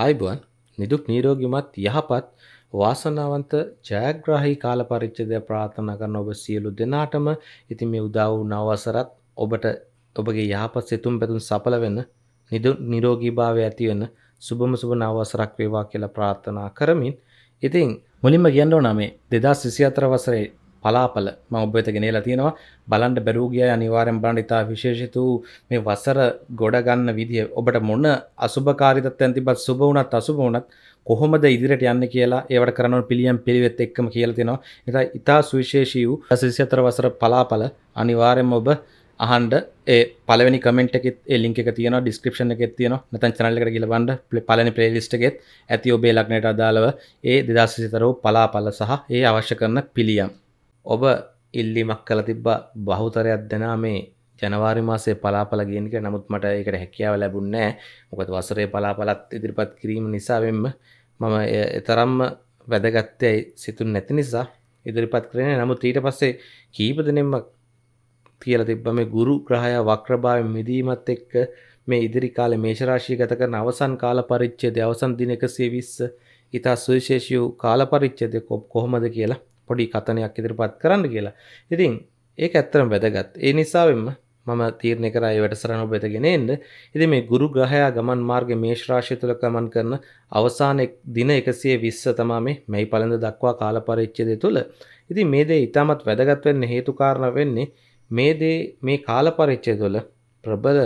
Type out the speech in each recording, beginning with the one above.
ආයිබුවන් නිදුක් නීරෝගිමත් යහපත් වාසනාවන්ත ජයග්‍රාහි කාල පරිච්ඡේදය ප්‍රාර්ථනා කරන ඔබ සියලු දෙනාටම ඉතින් මේ උදා වූ නව වසරත් ඔබට ඔබගේ යහපත් සිතුම් පැතුම් සඵල වෙන නිරෝගීභාවය ඇති වෙන සුබම සුබ නව වසරක් වේවා කියලා ප්‍රාර්ථනා කරමින් ඉතින් මුලින්ම කියන්න ඕන මේ 2024 වසරේ පලාපල ම ඔබත ගෙනලා තියෙනවා බලන්ට බැරූගිය අනිවාරෙන් බලන්ට ඉතා විශේෂිතු මේ වසර ගොඩගන්න විදිහ ඔබට මොන අසුභකාරිතත් ඇතිබත් සුබ වනත් අසුබ වනත් කොහොමද ඉදිරිට යන්න කියලා ඒවට කරනව පිළියම් පිළිවෙත් එක්කම කියලතිනවා එතා ඉතා සුවිශේෂී වූ සිසිතර වසර පලාපල අනිවාරෙන් ඔබ අහන්ඩ ඒ පලවනි කමෙන්ට එකෙත් එලින්ක තියන ඩිස්ක්‍රපෂන එකෙත් තියන නැතන් චනල්ලක කියලබන්ඩ පලනි ප්‍රේලිස්ට්ගෙත් ඇති ඔබේ ලක්නයට අදාළව ඒ දෙදස්සිතරෝ පලාපල සහ ඒ අවශ්‍ය කරන පිළියම් ඔබ ඉල්ලිමක් කළ තිබ්බ බහුතරයක් දෙනා මේ ජනවාරි මාසේ පලාපල ගේනක නමුත් මට එකට හැකියාව ලැබුන්නෑ මොකද වසරේ පලාපලත් ඉදිරිපත් කිරීම නිසාවෙන්ම මම එතරම්ම වැදගත්තයයි සිතුන් නැති නිසා ඉදිරිපත් කරන නමුත් ඊට පස්සේ කීපදනෙම කියල තිබ්බ මේ ගුරු ග්‍රහය වක්‍රභාව මිදීමත් එක්ක මේ ඉදිරි කාල මේශරාශී ගත කරන අවසන් කාල පරිච්චේද අවසන් දින එකසේ විස්ස ඉතා සුවිශේෂයූ කාල පරිච්චේද කොප් කොහොමද කියලා පොඩි කතනයක් ඉදිරිපත් කරන්න කියලා ඉතින් ඒක ඇත්තරම් වැදගත් ඒ නිසාවෙන්ම මම තීරණය කරයි වැඩසරන ඔබෙතගෙන එන්න ඉති මේ ගුරු ග්‍රහයා ගමන් මාර්ග මේශ්‍රාශය තුළ ගමන් කරන අවසාන දින එකසිය විස්ස තමා මේ මැයි පලඳ දක්වා කාලපරිච්චදය තුළ ඉති මේ දේ ඉතාමත් වැදගත්වවෙන්න හේතුකාරණ වෙන්නේ මේ දේ මේ කාලපරිච්චය තුළ ප්‍රබල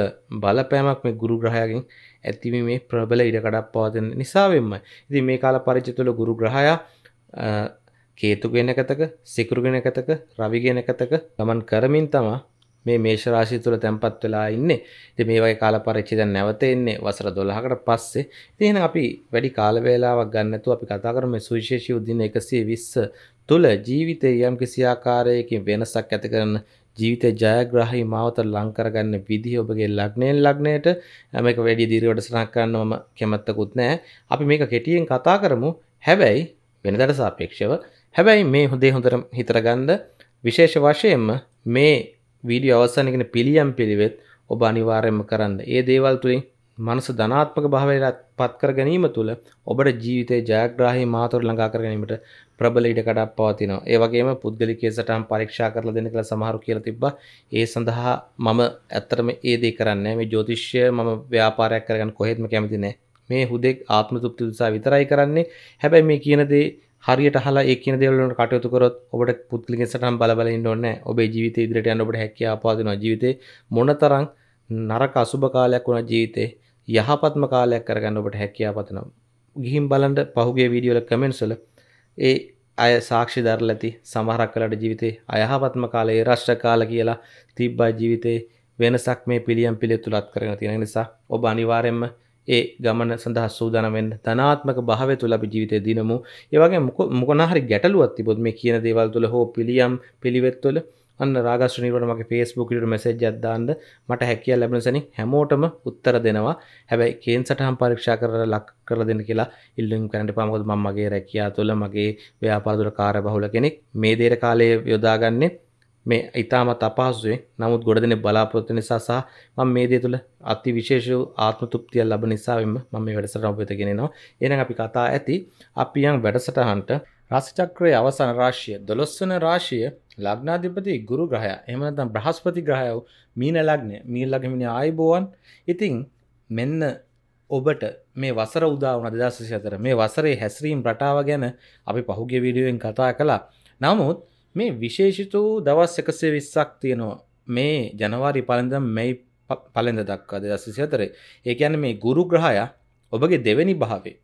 බලපෑමක් මේ ගුරු ග්‍රහයගෙන් ඇතිවි මේ ප්‍රබල ඉඩකඩක් පවතින නිසාවෙන්ම ඉති මේ කාල පරිච්ච තුළ ගුරු ග්‍රහයා කේතුගෙනකතක සිකුරුගෙනකතක රවිගෙනකතක ගමන් කරමින් තමා මේ මේෂරාශී තුළ තැන්පත් වෙලා ඉන්නේ ඉතින් මේ වගේ කාල පරිච්ඡේද නැවත එන්නේ වසර 12කට පස්සේ ඉතින් එහෙනම් අපි වැඩි කාල වේලාවක් ගන්න නැතුව අපි කතා කරමු සුවිශේෂී උදින 120 තුළ ජීවිතයේ යම් කිසි ආකාරයකින් වෙනසක් ඇති කරන ජීවිතය ජයග්‍රහහි මාවත ලංකරගන්න විදිහ ඔබගේ ලක්නයෙන් ලක්නයට ඇමක වැඩි දිරිවට සනක් කරන්න මම කැමත්තකුත් නෑ අපි මේක කෙටියෙන් කතා කරමු හැබැයි වෙනදට සාපේක්ෂව හැබැයි මේ හොදේ හොඳර හිතරගන්ද විශේෂ වශයෙන්ම මේ වීඩිය අවසානගෙන පිළියම් පිළිවෙත් ඔබ අනිවාරයම කරන්න ඒ දේවල් තුළින් මනස ධනාත්මක භාවයට පත්කර ගැනීම තුළ ඔබට ජීවිතය ජයග්‍රාහි මාතොර ලඟා කරගැනීමට ප්‍රබල ඉඩ කඩක් පවතිනවා ඒ වගේම පුද්ගලිකය සටම් පරීක්ෂා කරල දෙන කළ සමහරු කියල තිබ ඒ සඳහා මම ඇත්තරම ඒදේ කරන්න මේ ජෝතිශ්‍ය මම ව්‍යාපාරයක් කරගන්න කොහෙත්ම කැමතිනෑ මේ හුදෙක් ආත්ම තුප්ති උත්සා විතරයි කරන්නේ හැබැයි මේ කියනදේ හරියට හලා ඒ කියන දෙවලට කටයුතු කරොත් ඔබට පුද්ගලික සටහන් බලබල ඉන්න ඕනේ. ඔබේ ජීවිතය ඉදිරියට යන්න ඔබට හැකියාව පාදිනවා. ජීවිතේ මොනතරම් නරක අසුබ කාලයක් වුණා ජීවිතේ යහපත්ම කාලයක් කරගන්න ඔබට හැකියාව පතනවා. ගිහින් බලන්න පහුගිය වීඩියෝ වල කමෙන්ට්ස් වල ඒ අය සාක්ෂි දරලා ඇති සමහරක් කලට ජීවිතේ අයහපත්ම කාලේ රෂ්ට කාල කියලා තිබ්බා ජීවිතේ වෙනසක් මේ පිළියම් පිළිතුලත් කරගෙන තියෙන නිසා ඔබ අනිවාර්යයෙන්ම ඒ ගමන සඳහා සූදානමෙන් ධනාත්මක භාවය තුළ අපි ජීවිතය දිනමු ඒවගේ මොකනහරි ගැටලුවත් තිබොත් මේ කියන දේවල් තුළ හෝ පිළියම් පිළිවෙත් තුළ අන්න රාගශ්‍රනීවට මගේ ෆේස්බුකට මැසේජ් අදදාන්න මට හැකිය ලැබෙනසනි හැමෝටම උත්තර දෙනවා හැබැයි කේන් සටහම් පරීක්ෂා කර ලක් කර දෙන්න කියලා ඉල්ලුම් කරට පාමකොත් මගේ රැකයා තුළ මගේ ව්‍යාපාදුර කාර බහුල කෙනෙක් මේ දේර කාලය යොදාගන්නේ මේ ඉතාමත් අපහසුවේ නමුත් ගොඩ දෙනෙක් බලාපොරොත්තු නිසා සහ මම මේ දේ තුළ අති විශේෂ ආත්ම තෘප්තිය ලැබෙන නිසාවෙම මම මේ වැඩසටහන ඔබ වෙත ගෙනෙනවා. එහෙනම් අපි කතා ඇති අපි යම් වැඩසටහනට රාශි චක්‍රයේ අවසන් රාශිය 12 වන රාශිය ලග්නාධිපති ගුරු ග්‍රහයා. එහෙම නැත්නම් බ්‍රහස්පති ග්‍රහය මීන ලග්නය. මීන ලග්නෙ ආයිබෝවන්. ඉතින් මෙන්න ඔබට මේ වසර උදාවන 2024 මේ වසරේ හැසිරීම් රටාව ගැන අපි පහුගිය වීඩියෝවෙන් කතා කළා. නමුත් මේ විශේෂිත වූ දවස් එකසේ විස්සක් තියෙනවා මේ ජනවාරි පලඳම් මෙයි පලඳ දක්වා දෙදසි අතරේ ඒ යන මේ ගුරු ග්‍රහය ඔබගේ දෙවැනි භාවේ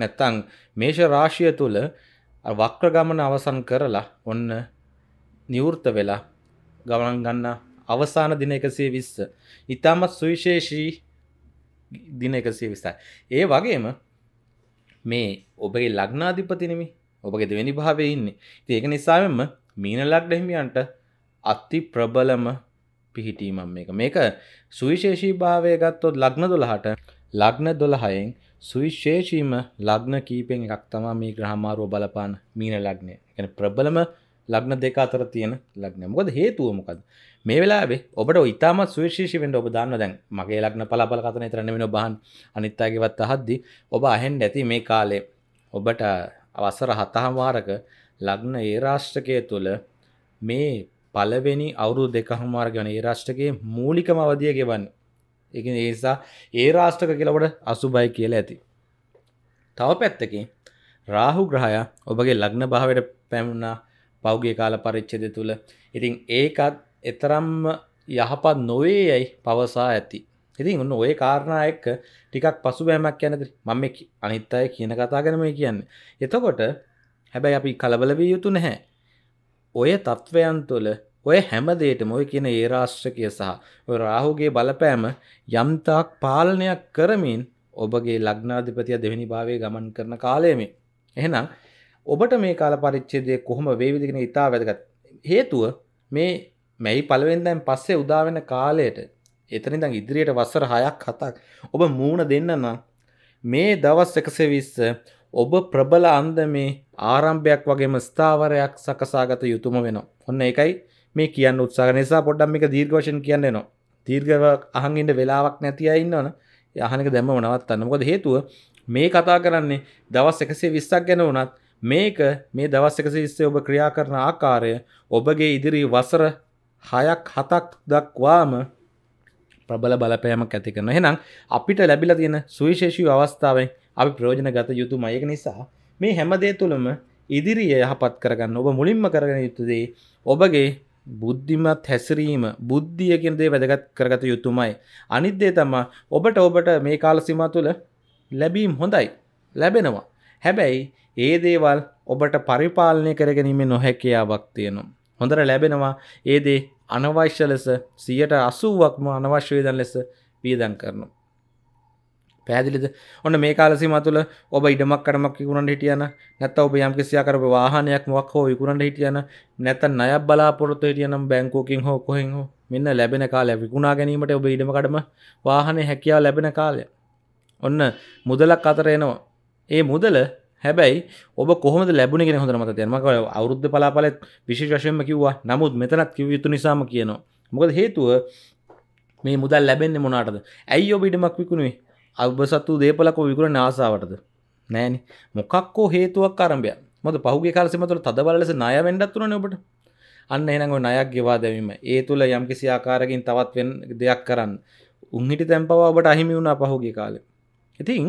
නැත්තං මේෂ රාශිය තුළ වක්්‍ර ගමන අවසන් කරලා ඔන්න නිවෘත වෙලා ගමන් ගන්න අවසාන දින එකසේ විස්ස ඉතාමත් සුවිශේෂී දින එකසේ විස්සයි ඒ වගේම මේ ඔබගේ ලග්නාධිපතිනමි ඔබගේ දෙවැනි භාවය ඉන්නේ ඒක නිසාමම මීනලක් ඩහිමියන්ට අත්ති ප්‍රබලම පිහිටීමම් මේක මේක සුවිශේෂී භාවය ගත්තොත් ලග්න දොළහට ලග්න දොළහයෙන් සුවිශේෂීම ලග්න කීපෙන් එකක් තමා මේ ග්‍රහමාරුව බලපාන මීන ලග්නය ගැන ප්‍රබලම ලග්න දෙක අතර තියෙන ලග්න මොකද හේතුව මොකද මේ වෙලාවේ ඔබට ඉතාමත් සුවිශේෂී වෙන්න ඔබ දන්න දැන් මගේ ලග්න පලාපල කතන ඉතරන්න වෙන බහන් අනිත්තාගේවත් අහද්දි ඔබ අහෙන් ඇති මේ කාලේ ඔබට අවසර හතහමාරක ලග්න ඒ රාෂ්ටකය තුළ මේ පලවෙනි අවුරු දෙකහමාර් ගන ඒ රාෂ්ටකයේ මූලිකම අවදිය ගෙවන්න එක ඒසා ඒ රාෂ්ටක කියලවට අසුබයි කියලා ඇති තව පැත්තකින් රාහු ග්‍රහය ඔබගේ ලග්න භාවයට පැමුණා පෞගේ කාල පරිච්චද තුළ ඉතින් ඒකත් එතරම් යහපත් නොවේ යැයි පවසා ඇති ඉතින් ඔන්න ඔය කාරණයක ටිකක් පසු බෑමක් යනද මම අනිත් අය කියන කතා කරම කියන්නේ එතකොට හැබැයි අපි කලබලවිය යුතු නැහැ ඔය තත්ත්වයන් තුළ ඔය හැමදේටම ඔය කියන ඒ රාශ්‍රකය සහ ඔය රාහුගේ බලපෑම යම්තාක් පාලනයක් කරමින් ඔබගේ ලග්නාධිපතිය දෙවැනි භාවය ගමන් කරන කාලයමේ. එහෙනම් ඔබට මේ කාල පරිච්චේදය කොහොම වේවිදිගෙන ඉතා වැදගත් හේතුව මේ මැයි පළවෙන්දැන් පස්සේ උදාවෙන කාලයට එතනිදං ඉදිරියට වස්සර හයක් හතක් ඔබ මූුණ දෙන්න නම් මේ දවස් එකසේ විස්ස ඔබ ප්‍රබල අන්දමේ ආරම්භයක් වගේම ස්ථාවරයක් සකසාගත යුතුම වෙනවා. ඔන්න ඒකයි මේ කියන්න උත්සාහ නිසා පොඩ්ඩම් එක දීර්ඝවශයෙන් කියන්න එනවා. දීර්ඝව අහන් ඉන්න වෙලාවක් නැති අය ඉන්නවනේ. ඒ අහන එක දැම්මම නවත්තන්න. මොකද හේතුව මේ කතා කරන්නේ දවස් 120ක් ගැන වුණත් මේක මේ දවස් 120 ඔබ ක්‍රියා කරන ආකාරය ඔබගේ ඉදිරි වසර 6ක් 7ක් දක්වාම ප්‍රබල බලපෑමක් ඇති කරන. එහෙනම් අපිට ලැබිලා තියෙන සුවිශේෂී අවස්ථාවෙන් අපි ප්‍රෝජන ගත යුතු මයක නිසා මේ හැමදේ තුළම ඉදිරිය යහපත් කරගන්න ඔබ මුලින්ම කරගෙන යුතුදේ ඔබගේ බුද්ධිමත් හැසිරීම බුද්ධියකින්දේ වැදගත් කරගත යුතුමයි. අනිද්දේ තමා ඔබට ඔබට මේ කාලසිම තුළ ලැබීම් හොඳයි ලැබෙනවා. හැබැයි ඒ දේවල් ඔබට පරිපාලනය කරගැනීම නොහැකයාවක් තියෙනවා. හොඳට ලැබෙනවා ඒදේ අනවශ්‍ය ලෙස සියට අසුවක්ම අනවශ්‍යවේදන් ලෙස වියදන් කරනවා. පැදිලිද ඔන්න මේ කාලසීම තුළ ඔබ ඉඩමක් කරමක් ඉකුණට හිටියන නැත ඔබ යම් කිසියා කරප වාහනයක් මොක් හෝ ඉකුණට හිටියන නැත අය බලාපොරොත්තු හිටියනම් බැංකෝකින් හෝ කොහෙන් හෝ මෙන්න ලැබෙන කාලය විකුණා ගැනීමට ඔබ ඉඩමකඩම වාහනය හැකියාව ලැබෙන කාලය ඔන්න මුදලක් අතර එනවා ඒ මුදල හැබැයි ඔබ කොහොම ලැබුණගෙන හොඳ මත තෙමක අවුද්ධ පලාපලත් විශේෂයෙන්ම කිව්වා නමුත් මෙතනත් කිව යුතු නිසාම කියනවා මොකද හේතුව මේ මුදල් ලැබෙන්නේ මොනාටද ඇයි ඔබ ඉඩමක් විකුණේ අවබසත් වූ දේපලක විකුණ නාසාාවටද නෑන මොකක්කෝ හේතුවක් කරම්බය මොද පහුගේ කාරසිමතුර තදබලස නය වැඩත් වන ඔබට අන්න එනඟ නයක් ගෙවා දැවීම ඒ තුළ යම් කිසි ආකාරකින් තවත් වෙන් දෙයක් කරන්න උන්හිට තැම්පවා ඔබට අහිමි වුණා පහුගේ කාලෙ ඉතින්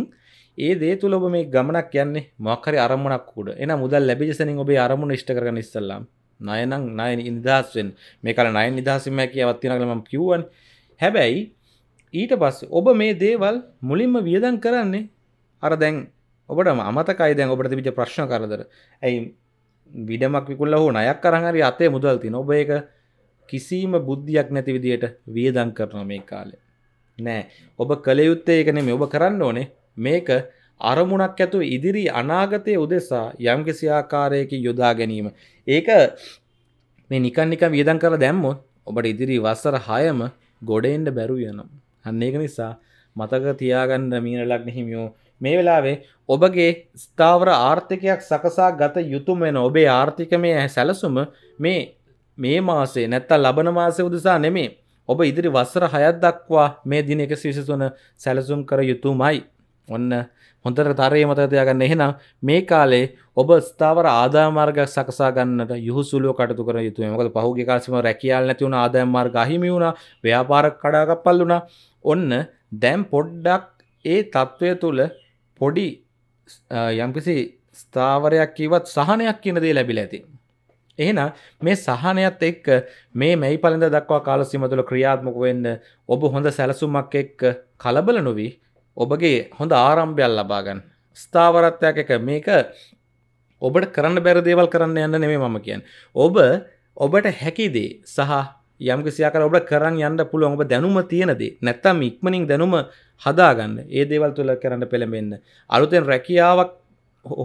ඒ දේ තුළ ඔබ මේ ගමනක් කියන්නේ මොක්කරි අරමුණක් උඩ එන මුදල් ලැබිජසනින් ඔබේ අරමුණ ඉෂ්ට කරන ඉස්සල්ලාම් නයනං නය නිදහස්වෙන් මේ කල නය නිදහසිම කියවත්තිනකලම කිව්වන් හැබැයි ඊට පස් ඔබ මේ දේවල් මුලින්ම වියදන් කරන්නේ අර දැන් ඔබට අමතකයි දැන් ඔබට විච ප්‍රශ්න කරදර ඇයි විඩමක් විකුල්ල හෝ නයක් කරහරි අතේ මුදල් තින ඔබ එක කිසිීම බුද්ධියක් නැති විදියට වියදං කරන මේ කාලෙ නෑ ඔබ කළයුත්තේ එකන මේ ඔබ කරන්න ඕනේ මේක අරමුණක් ඇතු ඉදිරි අනාගතය උදෙසා යම්කිසි ආකාරයකි යොදා ගැනීම ඒක මේ නිකන් නික වියදන් කර දැම්මොත් ඔබට ඉදිරි වස්සර හයම ගොඩෙන්ඩ බැරු යනම් අන්න ඒක නිසා මතක තියාගන්න මීනලක් හිමියෝ මේ වෙලාවේ ඔබගේ ස්ථාවර ආර්ථිකයක් සකසා ගත යුතුම වෙන ඔබේ ආර්ථිකමය සැලසුම මේ මේ මාසේ නැත්තල් ලබන මාසය උදෙසා නෙමේ ඔබ ඉදිරි වස්සර හයත් දක්වා මේ දින එක ශිෂසුන සැලසුම් කර යුතුමයි ඔන්න හොඳට තරයේ මත තියාගන්න එහෙනම් මේ කාලේ ඔබ ස්ථාවර ආදායම් මාර්ගයක් සකසා ගන්නට යහුසුලුව කටයුතු කර යුතුයි. මොකද පහුගිය කාලෙම රැකියාල් නැති වුණ ආදායම් මාර්ග අහිමි වුණා, ව්‍යාපාර කඩාකප්පල් වුණා. ඔන්න දැන් පොඩ්ඩක් ඒ తත්වය තුල පොඩි යම්කිසි ස්ථාවරයක් කිව්වත් සහනයක් කියන දේ ලැබිලා ඇති. එහෙනම් මේ සහනයත් එක්ක මේ මැයි පළඳ දක්වා කාලසීම තුළ ක්‍රියාත්මක වෙන්න ඔබ හොඳ සැලසුමක් එක්ක කලබල නොවී ඔබගේ හොඳ ආරම්භයක් ලබා ගන්න. ස්ථාවරත්වයක් එක මේක ඔබට කරන්න බැරි දේවල් කරන්න යන්න නෙමෙයි මම කියන්නේ. ඔබ ඔබට හැකි දේ සහ යම් කිසියක් කර ඔබට කරන් යන්න පුළුවන් ඔබ දැනුම තියෙන දේ. නැත්තම් ඉක්මනින් දැනුම හදාගන්න. ඒ දේවල් තුල කරන්න පෙළඹෙන්න. අලුතෙන් රැකියාවක්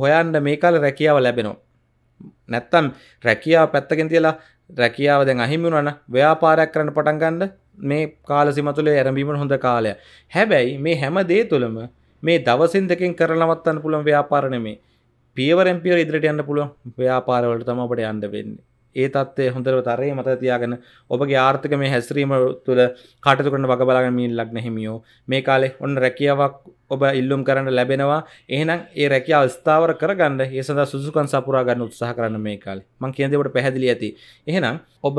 හොයන්න මේ කාලේ රැකියාව ලැබෙනවා. නැත්තම් රැකියාව පැත්තකින් තියලා රැකියාව දැන් අහිමිුණන ව්‍යාපාරයක් කරන්න පටන්ගන්න මේ කාලසිම තුළේ ඇරඹීමට හොඳ කාලය හැබැයි මේ හැම දේ තුළම මේ දවසින් දෙකින් කරලවත්තන්න පුළන් ව්‍යාපාරණ මේ පියවරම්පියර ඉදිරිට යන්න පුළුවන් ව්‍යාපාරවලට තම අපට අන්ඩ වෙන්නේ ඒ තත්ේ හොඳර තරේ මත තියාගෙන ඔබගේ ආර්ථක මේ හැස්රීම තුළ කටතුකරන වගබලාගෙන මින් ලක්න හිමියෝ මේ කාලේ ඔන්න රැකියාවක් ඔබ ඉල්ලුම් කරන්න ලැබෙනවා එහනම් ඒ රැකිය අවස්ථාවර කරගන්න ඒ සඳ සුදුකන් සපුරා ගන්න උත්සාහ කරන්න මේ කාල මං කියදවට පැහැදිලි ඇති එහෙනම් ඔබ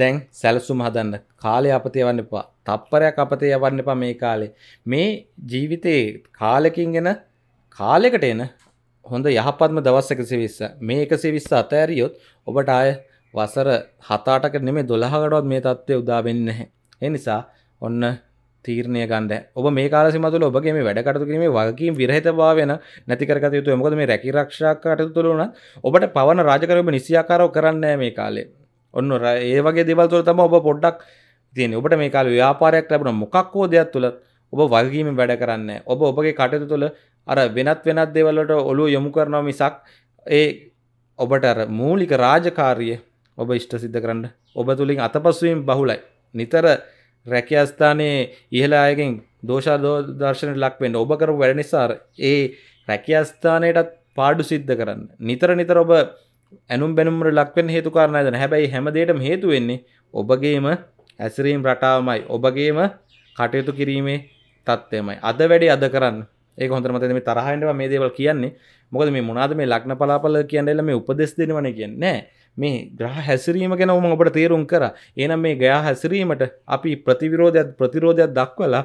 තැන් සැලසුම් හදන්න කාලය අපතය වන්න එපා තප්පරයක් අපතේ යවන්න එපා මේ කාලේ මේ ජීවිතයේ කාලකින් ගෙන කාලෙකට එන හොඳ යහපත්ම දවස් එකසි විස්ස මේ එකසි විස්ස අතඇරියොත් ඔබට අය වසර හතාටක නෙමේ දොළහකටවත් මේ තත්ත්වය උදාවෙන්න හැ එනිසා ඔන්න තීරණය ගන්ද ඔබ මේ කාලසි මතුල ඔබගේ මේ වැඩකටතු කිරීමේ වගකීම් විරහිත භාවන නැතිකරගත යුතු මොකද මේ රැකිරක්ෂා කටයුතු තුළුන ඔබට පවන රාජකරම නිසියාකාරෝ කරන්න මේ කාලේ ඔන්න ඒ වගේ දෙවල් තුළ තම ඔබ පොඩ්ඩක් තියෙන ඔබට මේ කාල ව්‍යාපාරයක් ලැබුණ මොකක් හෝ දෙයක් තුළ ඔබ වගකීම වැඩ කරන්න ඔබ ඔබගේ කටයුතු තුළ අර වෙනත් වෙනත් දෙවල්ලට ඔලුව යොමු කරනව මිසක් ඒ ඔබට අර මූලික රාජකාරිය ඔබ ඉෂ්ට සිද්ධ කරන්න ඔබ තුළින් අතපසුවීම් බහුලයි නිතර රැකියස්ථානයේ ඉහලායකින් දෝෂාදෝදර්ශනයට ලක්වෙන්න ඔබ කරපු වැඩ නිසාර ඒ රැකියස්ථානයටත් පාඩු සිද්ධ කරන්න නිතර නිතර ඔබ ඇනුම් බැනුම්ට ලක්වෙන් හේතුකාරණයදන හැබැයි හැමදේටම හේතුවෙන්නේ ඔබගේම ඇසිරීම් රටාවමයි ඔබගේම කටයුතු කිරීමේ තත්ත්යමයි අද වැඩි අද කරන්න ඒ හොඳරමත මේ තරහයින්ටව මේ දේවල් කියන්නේ මොකද මේ මොනාද මේ ලක්න පලාපල කියන්නල මේ උපදෙස් දෙනවන කියන්නේ මේ ග්‍රහ හැසිරීම ගැන ඔම ඔබට තේරුම් කර ඒනම් මේ ගයා හැසිරීමට අපි ප්‍රතිවිරෝධයක් ප්‍රතිරෝධයක් දක්වලා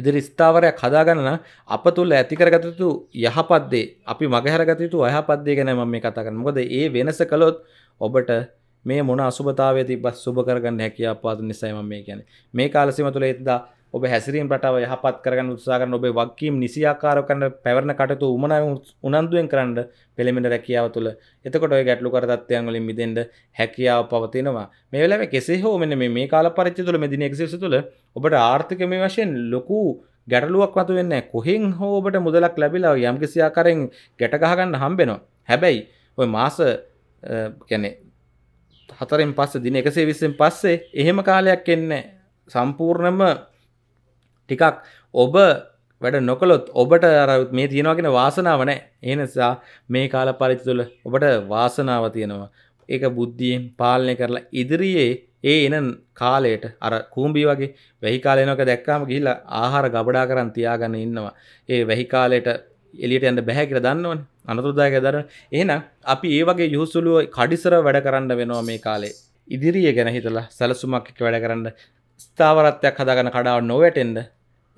ඉදිරි ස්ථාවරයක් හදාගන්න අප තුළ ඇතිකරගතතු යහපත්දේ අපි මගහැරගතතු අයහපත්දේ ගැන ම මේ කතාගන්න මොකද ඒ වෙනස කළොත් ඔබට මේ මොන අසුභතාවය තිබස් සුභ කරගන්න හැකියාපාත නිසයිම මේ ගැන මේ කාලසිම තුළ එත්දා ඔබ හැසිරීම් රටාව යහපත් කරගන්න උත්සා කරන ඔබේ වගකීම් නිසියාකාරව කරන පැවරන කටයුතු උමනාවෙන් උනන්දුවෙන් කරන්න පෙළඹෙන රැකියාව තුළ එතකොට ඔය ගැටලුකර තත්ත්වයන් වලින් මිදෙන්න හැකියාව පවතිනවා මේ වෙලාවේ කෙසේ හෝ මෙන්න මේ මේ කාල පරිච්ඡේදය තුළ මේ දින 120 තුළ ඔබට ආර්ථිකමය වශයෙන් ලොකු ගැටලුවක් මතු වෙන්නේ කොහෙන් හෝ ඔබට මුදලක් ලැබිලා යම්කිසි ආකාරයෙන් ගැට ගහ ගන්න හම්බෙනවා. හැබැයි ওই මාස يعني හතරෙන් පස්සේ දින 120න් පස්සේ එහෙම කාලයක් එන්නේ සම්පූර්ණම ටිකක් ඔබ වැඩ නොකළොත් ඔබට අරත් මේ තියෙනවාගෙන වාසනාව නෑ ඒ නිසා මේ කාල පරිචි තුළ ඔබට වාසනාව තියෙනවා ඒක බුද්ධියෙන් පාලනය කරලා ඉදිරියේ ඒ එන කාලයට අර කූම්බි වගේ වැහි කාලයනක දැක්කාම ගිහිල්ලා ආහාර ගබඩා කරන් තියාගන්න ඉන්නවා ඒ වැහි කාලයට එලියට යන්න බැහැ කියලා දන්නවනේ අනතුරුදායක දරන එහෙනම් අපි ඒ වගේ යහුසුලුව කඩිසර වැඩ කරන්න වෙනවා මේ කාලේ ඉදිරිය ගැන හිතලා සැලසුමක් එක වැඩ කරන්න ස්ථාවරත්වයක් හදාගන්න කඩාව නොවැටෙන්ද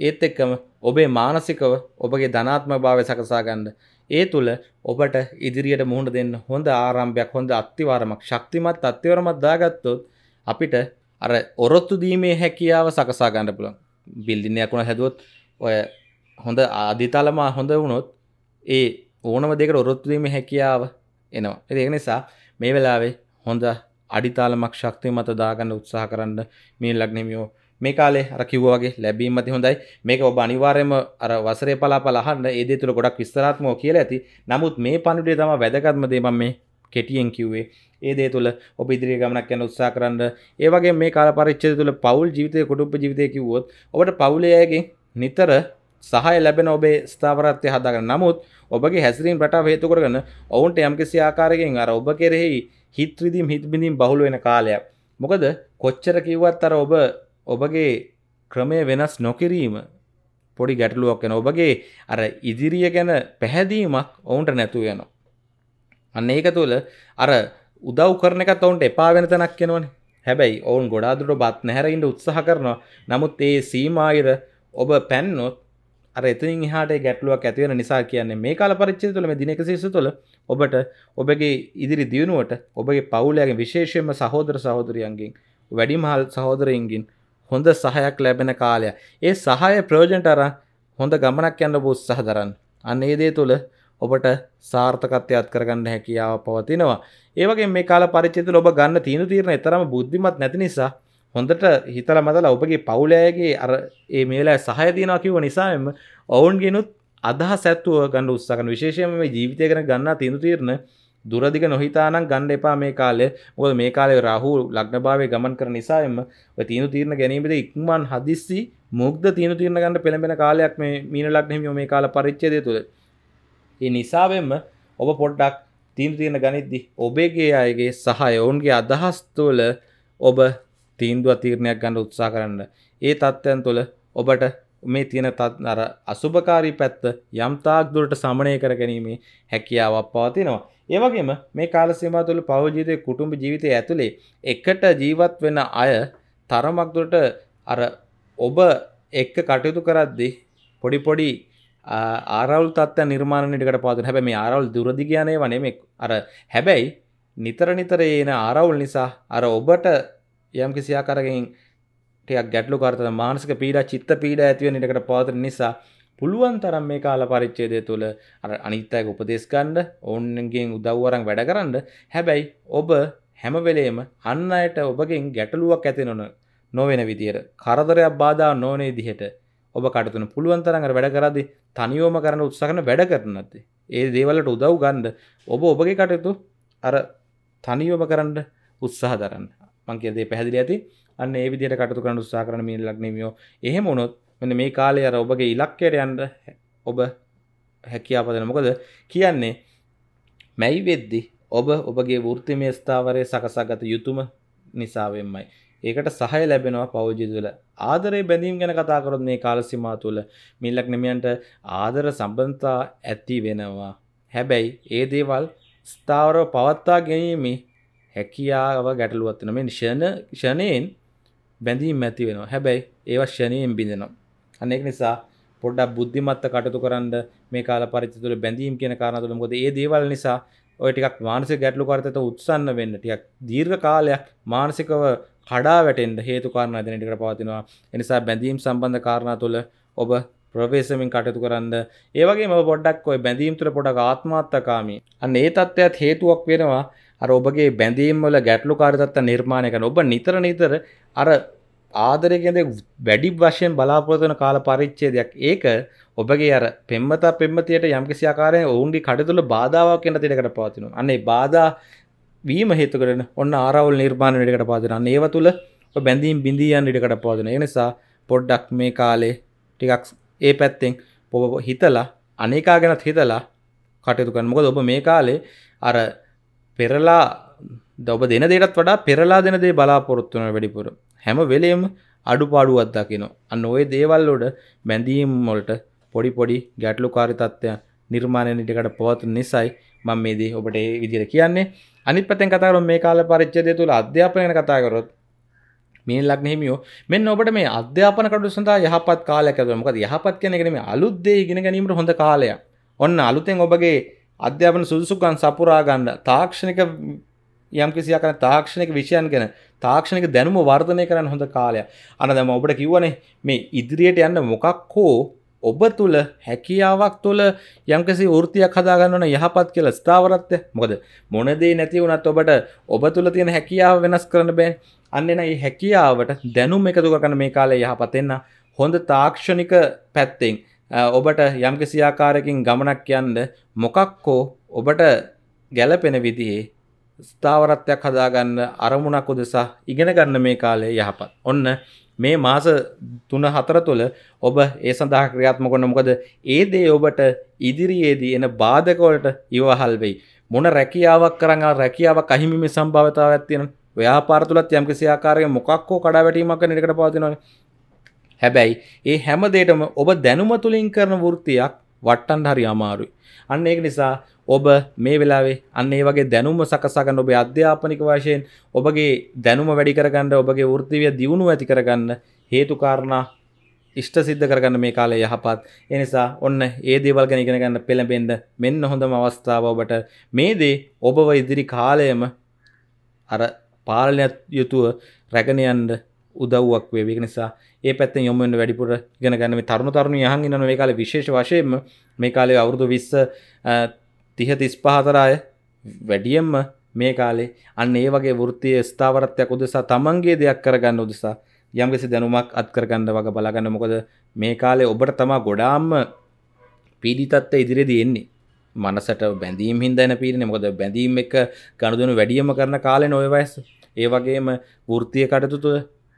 ඒත් එක්කම ඔබේ මානසිකව ඔබගේ ධනාත්ම භාවය සකසා ගන්න. ඒ තුළ ඔබට ඉදිරියට මුහුණ දෙන්න හොඳ ආරම්භයක් හොඳ අත්තිවාරමක් ශක්තිමත් අත්තිවරමක් දාගත්තොත් අපිට අර ඔරොත්තු දීමේ හැකියාව සකසා ගන්න පුළුවන්. බිල්ඩිනයක් වුණ හැදුවොත් ඔය හොඳ අධිතලමා හොඳ වුණොත් ඒ ඕනම දෙකට ඔරොත්තු දීමේ හැකියාව එනවා. ඒක නිසා මේ වෙලාවේ හොඳ අඩිතාලමක් ශක්තිය මත දාගන්න උත්සාහ කරන්න මේ ලග්නෙමියෝ මේ කාලේ අර කිව්වා වගේ ලැබීමත් හොඳයි මේක ඔබ අනිවාර්යයෙන්ම අර වසරේ පලාපල අහන්න ඒ දේ තුල ගොඩක් විස්තරාත්මකව කියලා ඇති නමුත් මේ පණිවිඩය තමයි වැදගත්ම දේ මම මේ කෙටියෙන් කිව්වේ ඒ දේ තුළ ඔබ ඉදිරි ගමනක් යන උත්සාහ කරන්න ඒ වගේ මේ කාල පරිච්ඡේදය තුළ පෞල් ජීවිතයේ කුටුම්බ ජීවිතය කිව්වොත් ඔබට පෞලේ අයගෙන් නිතර සහය ලැබෙන ඔබේ ස්ථාවරත්වය හදාගන්න. නමුත් ඔබගේ හැසිරීම රටාව හේතු කරගෙන ඔවුන්ට යම්කිසි ආකාරයකින් අර ඔබ කෙරෙහි හිත්විදිම් හිත්බිඳින් බහුල වෙන කාලයක් මොකද කොච්චර කිව්වත් අර ඔබ ඔබගේ ක්‍රමය වෙනස් නොකිරීම පොඩි ගැටලුවක් වෙන ඔබගේ අර ඉදිරිය ගැන පැහැදීමක් ඔවුන්ට නැතු වෙනවා අන්න ඒක තුළ අර උදව් කරන එක ඔවුන්ට එපා වෙන තැනක් කෙනවන හැබැයි ඔවුන් ගොඩාදුරට බත් නැහැරයින්ට උත්සාහ කරනවා නමුත් ඒ සීමආයිර ඔබ පැන්නොත් අර එතින් හාට ගැටලුවක් ඇතිවෙන නිසා කියන්නේ මේ කාල පරිච්චය තුළ මේ දිනක සිසු තුළ ඔබට ඔබගේ ඉදිරි දියුණුවට ඔබගේ පවුලයාගේ විශේෂයෙන්ම සහෝදර සහෝදරියන්ගෙන් වැඩිමහල් සහෝදරයන්ගින් හොඳ සහයක් ලැබෙන කාලය ඒ සහය ප්‍රයෝජනට අර හොඳ ගමනක් යන්න ඔබ උත්සාහ දරන්න අන්න ඒ දේ තුළ ඔබට සාර්ථකත්වයක් කරගන්න හැකියාව පවතිනවා ඒ වගේ මේ කාල පරිච්ඡේදවල ඔබ ගන්න තියෙන තීරණ තරම බුද්ධිමත් නැති නිසා හොඳට හිතල මදලා ඔබගේ පවුලෑගේ අර ඒ මේලා සහයතියනා කිව නිසාම ඔවුන්ගෙනුත් අදහ සැත්තුව ගන්න උත්සකන විශේෂයම මේ ජීවිතය කන ගන්න තිඳු තීරණ දුරදිග නොහිතානම් ගණ්ඩ එපා මේ කාලය මොද මේ කාලය රහු ලක්නභාවේ ගමන් කර නිසා එම තිීනු තීරණ ගැනීමට ඉක්මන් හදිස්සි මුක්ද තිීන තීරණ ගන්න පෙළඹෙන කාලයක් මේ මීන ලක්නෙම මේ කාල පරිච්චදය තුළ ඒ නිසාවෙන්ම ඔබ පොඩ්ඩක් තීන් තියෙන ගනිද්දි ඔබේගේ අයගේ සහය ඔවුන්ගේ අදහස් තුළ ඔබ තීන්දුව තීරණයක් ගන්න උත්සා කරන්න. ඒ තත්ත්වයන් තුළ ඔබට මේ තියෙන තත් අර අසුභකාරී පැත්ත යම්තාක් දුරට සමනය කර ගැනීමේ හැකියාවක් පවතිනවා. ඒවගේම මේ කාලසීමා තුළ පවජීතය කුටුම්ඹ ජීවිතය ඇතුළේ එකට ජීවත් වෙන අය තරමක් දුරට අර ඔබ එක්ක කටයුතු කරද්දි පොඩි පොඩි ආරවල් තත්ත්ව නිර්මාණයටකට පාතු හැබැ මේ ආරවල් දුරදිගානය වනේ අර හැබැයි නිතර නිතර එන ආරවුල් නිසා අර ඔබට යම් කිසි ආකාරකින් ටිකක් ගැටලු කරතන මානසික පීඩා චිත්ත පීඩා ඇති වෙන එකකට පවතින නිසා පුළුවන් තරම් මේ කාල පරිච්ඡේදය තුළ අර අනිත් අයගේ උපදෙස් ගන්න ඕන්ගෙන් උදව් අරන් වැඩ කරන්න හැබැයි ඔබ හැම වෙලේම අන් අයට ඔබගෙන් ගැටලුවක් ඇති නොන නොවන විදියට කරදරයක් බාධා නොවන විදිහට ඔබ කටතුන පුළුවන් තරම් අර වැඩ කරද්දී තනියම කරන්න උත්සාහ කරන වැඩ කරනත් ඒ දේවල්ට උදව් ගන්න ඔබ ඔබගේ කටයුතු අර තනියම කරන්න උත්සාහ දරන්න මංකේදේ පැහදිලි ඇති අන්න ඒ විදිට කටතු කරන උත්සා කරන මේ ලක්නමියෝ එහෙම වුණොත් මෙන්න මේ කාලය අර ඔබගේ ඉලක්කයට යන්න ඔබ හැකියාපදන මොකද කියන්නේ මැයි වෙද්දි ඔබ ඔබගේ වෘත්තිමය ස්ථාවරය සකසාගත යුතුම නිසාවෙන්මයි. ඒකට සහය ලැබෙනවා පෞජිදුල ආදරේ බැඳීම් ගැන කතාකරොත් මේ කාලසිමා තුළ මිල්ලක් නෙමියන්ට ආදර සම්බන්තා ඇති වෙනවා. හැබැයි ඒ දේවල් ස්ථාවරව පවත්තා ගැනීමේ හැකියාව ගැටලුවත්වන මේ ෂණ ෂණයෙන් බැඳීම් ඇති වෙනවා හැබැයි ඒව ෂණයෙන් බිඳෙනවා අනෙක් නිසා පොඩ්ඩක් බුද්ධිමත්ත කටතු කරන්න මේ කාල පරිචි තුළ බැඳීම් කියන කාරණතුළ මොද ඒ දේවල් නිසා ඔය ටිකක් මානසික ගැටලු කරතත උත්සන්න වෙන්න ටියක් දීර්ඝ කාලයක් මානසිකව කඩා වැටෙන්ට හේතු කාරණ දැනටිකට පවතිනවා එනිසා බැඳීම් සම්බන්ධ කාරණා තුළ ඔබ ප්‍රවේශමින් කටතු කරන්න ඒවගේ ම පොඩක් ඔය බැඳීම් තුළ පොඩක් ආත්මාත්තකාමී අන්න ඒ තත්ත්වයක්ත් හේතුවක් වෙනවා අර ඔබගේ බැඳීම් වල ගැටලු කාරතත්ත නිර්මාණය කරන ඔබ නිතර නිතර අර ආදරයකද වැඩි වශයෙන් බලාපොරොත්වන කාල පරිච්ඡේදයක් ඒක ඔබගේ අර පෙම්මතා පෙම්මතියට යම්කිසි ආකාරයෙන් ඔවුන්ගේ කඩතුල බාධාවක් වෙන තැනකට පවතිනවා. අනේ බාධා වීම හේතු කරගෙන ඔන්න ආරවුල් නිර්මාණ වෙනකට පවතිනවා. අන්න ඒව තුල ඔබ බැඳීම් බිඳී යන ඉඩකට පවතිනවා. ඒ නිසා පොඩ්ඩක් මේ කාලේ ටිකක් ඒ පැත්තෙන් ඔබ හිතලා අනේකා ගැනත් හිතලා කටයුතු කරන්න. මොකද ඔබ මේ කාලේ අර පෙරලා දඔබ දෙන දේටත් වඩා පෙරලා දෙන දේ බලාපොරොත්තුවන වැඩිපුර හැම වෙලේම අඩු පාඩුවත් දකිනො අන්න ඔය දේවල්ලොඩ බැඳීම් මොලට පොඩි පොඩි ගැටලු කාරිතත්වය නිර්මාණයනිටකට පවතුන් නිසයි මං මේදී ඔබට ඒ විදිර කියන්නේ අනිත් පැතැන් කතාරු මේ කාල පරිච්චදය තුළ අධ්‍යාපනයන කතාකරොත් මේ ලක්නෙමියෝ මෙන්න ඔබට මේ අධ්‍යාපන කටු සඳහා යහපත් කාලයක් ඇතුමකද යහපත් කෙනෙගෙන මේ අලුද්දේ ඉගෙන ගැනීමට හොඳ කාලයක් ඔන්න අලුතෙන් ඔබගේ අධ්‍යාපන සුදුසුකම් සපුරා ගන්න තාක්ෂණික යම් කිසියක් කරන තාක්ෂණික විෂයන් ගැන තාක්ෂණික දැනුම වර්ධනය කරන්න හොඳ කාලයක්. අන්න දැන් ඔබට කියවනේ මේ ඉදිරියට යන්න මොකක් හෝ ඔබ තුල හැකියාවක් තුල යම්කිසි වෘත්තියක් හදා ගන්න ඕන යහපත් කියලා ස්ථාවරත්වය. මොකද මොන දේ නැති වුණත් ඔබට ඔබ තුල තියෙන හැකියාව වෙනස් කරන්න බෑනේ. අන්න එන මේ හැකියාවට දැනුම එකතු කරගන්න මේ කාලේ යහපත් වෙන්න හොඳ තාක්ෂණික පැත්තෙන් ඔබට යම්කිසි ආකාරයකින් ගමනක් යන්න මොකක් හෝ ඔබට ගැළපෙන විදිහේ ස්ථාවරත්වයක් හදාගන්න අරමුණක් උදෙසා ඉගෙන ගන්න මේ කාලය යහපත්. ඔන්න මේ මාස 3 4 තුළ ඔබ ඒ සඳහා ක්‍රියාත්මක වන මොකද ඒ දේ ඔබට ඉදිරියේදී එන බාධක වලට ඉවහල් වෙයි. මොන රැකියාවක් කරන් ආ රැකියාවක් අහිමි මේ සම්භාවිතාවයක් තියෙනවා. ව්‍යාපාර තුලත් යම්කිසි ආකාරයක මොකක් හෝ කඩාවැටීමක් කරන එකකට පවතිනවානේ. හැබැයි ඒ හැමදේටම ඔබ දැනුම තුළින් කරන වෘත්තියක් වට්ටන් හරි අමාරුයි. අන්න ඒක නිසා ඔබ මේ වෙලාවේ අන්න ඒ වගේ දැනුම සකසාගන්න ඔබේ අධ්‍යාපනික වශයෙන් ඔබගේ දැනුම වැඩි කරගන්න ඔබගේ වෘත්තිවිය දියුණුව ඇති කරගන්න හේතුකාරණා ඉෂ්ට සිද්ධ කරගන්න මේ කාලේ යහපත්. ඒ නිසා ඔන්න ඒ දේවල් ගැන ඉගෙන ගන්න පෙළඹෙන්න මෙන්න හොඳම අවස්ථාව ඔබට මේ දේ ඔබව ඉදිරි කාලයම අර පාලනය යුතුව රැගෙන යන්න උදව්වක් වේ නිසා ඒ පැත් යොමෙන් වැඩිපුර ගෙන ගන්න තරුණ තරුණ යහන් ඉන්න මේ කාල විශේෂ වශයෙන් මේ කාලේ අවුරුදු විස්ස තිහ තිස් පහතරාය වැඩියම්ම මේ කාලේ අන්න ඒ වගේ වෘත්තිය ස්ථාවරත්වයක් උදෙසා තමන්ගේ දෙයක් කරගන්න උදෙසා යම්කිසි දැනුමක් අත්කරගන්න වගේ බලාගන්න මොකද මේ කාලේ ඔබට තමා ගොඩාම්ම පීඩිතත්ව ඉදිරියේදී එන්නේ මනසට බැඳීම් හින්දා එන පීඩනේ මොකද බැඳීම් එක ගනුදෙනු වැඩියම කරන කාලේ නෝය වයස ඒ වගේම වෘත්තීය කටයුතු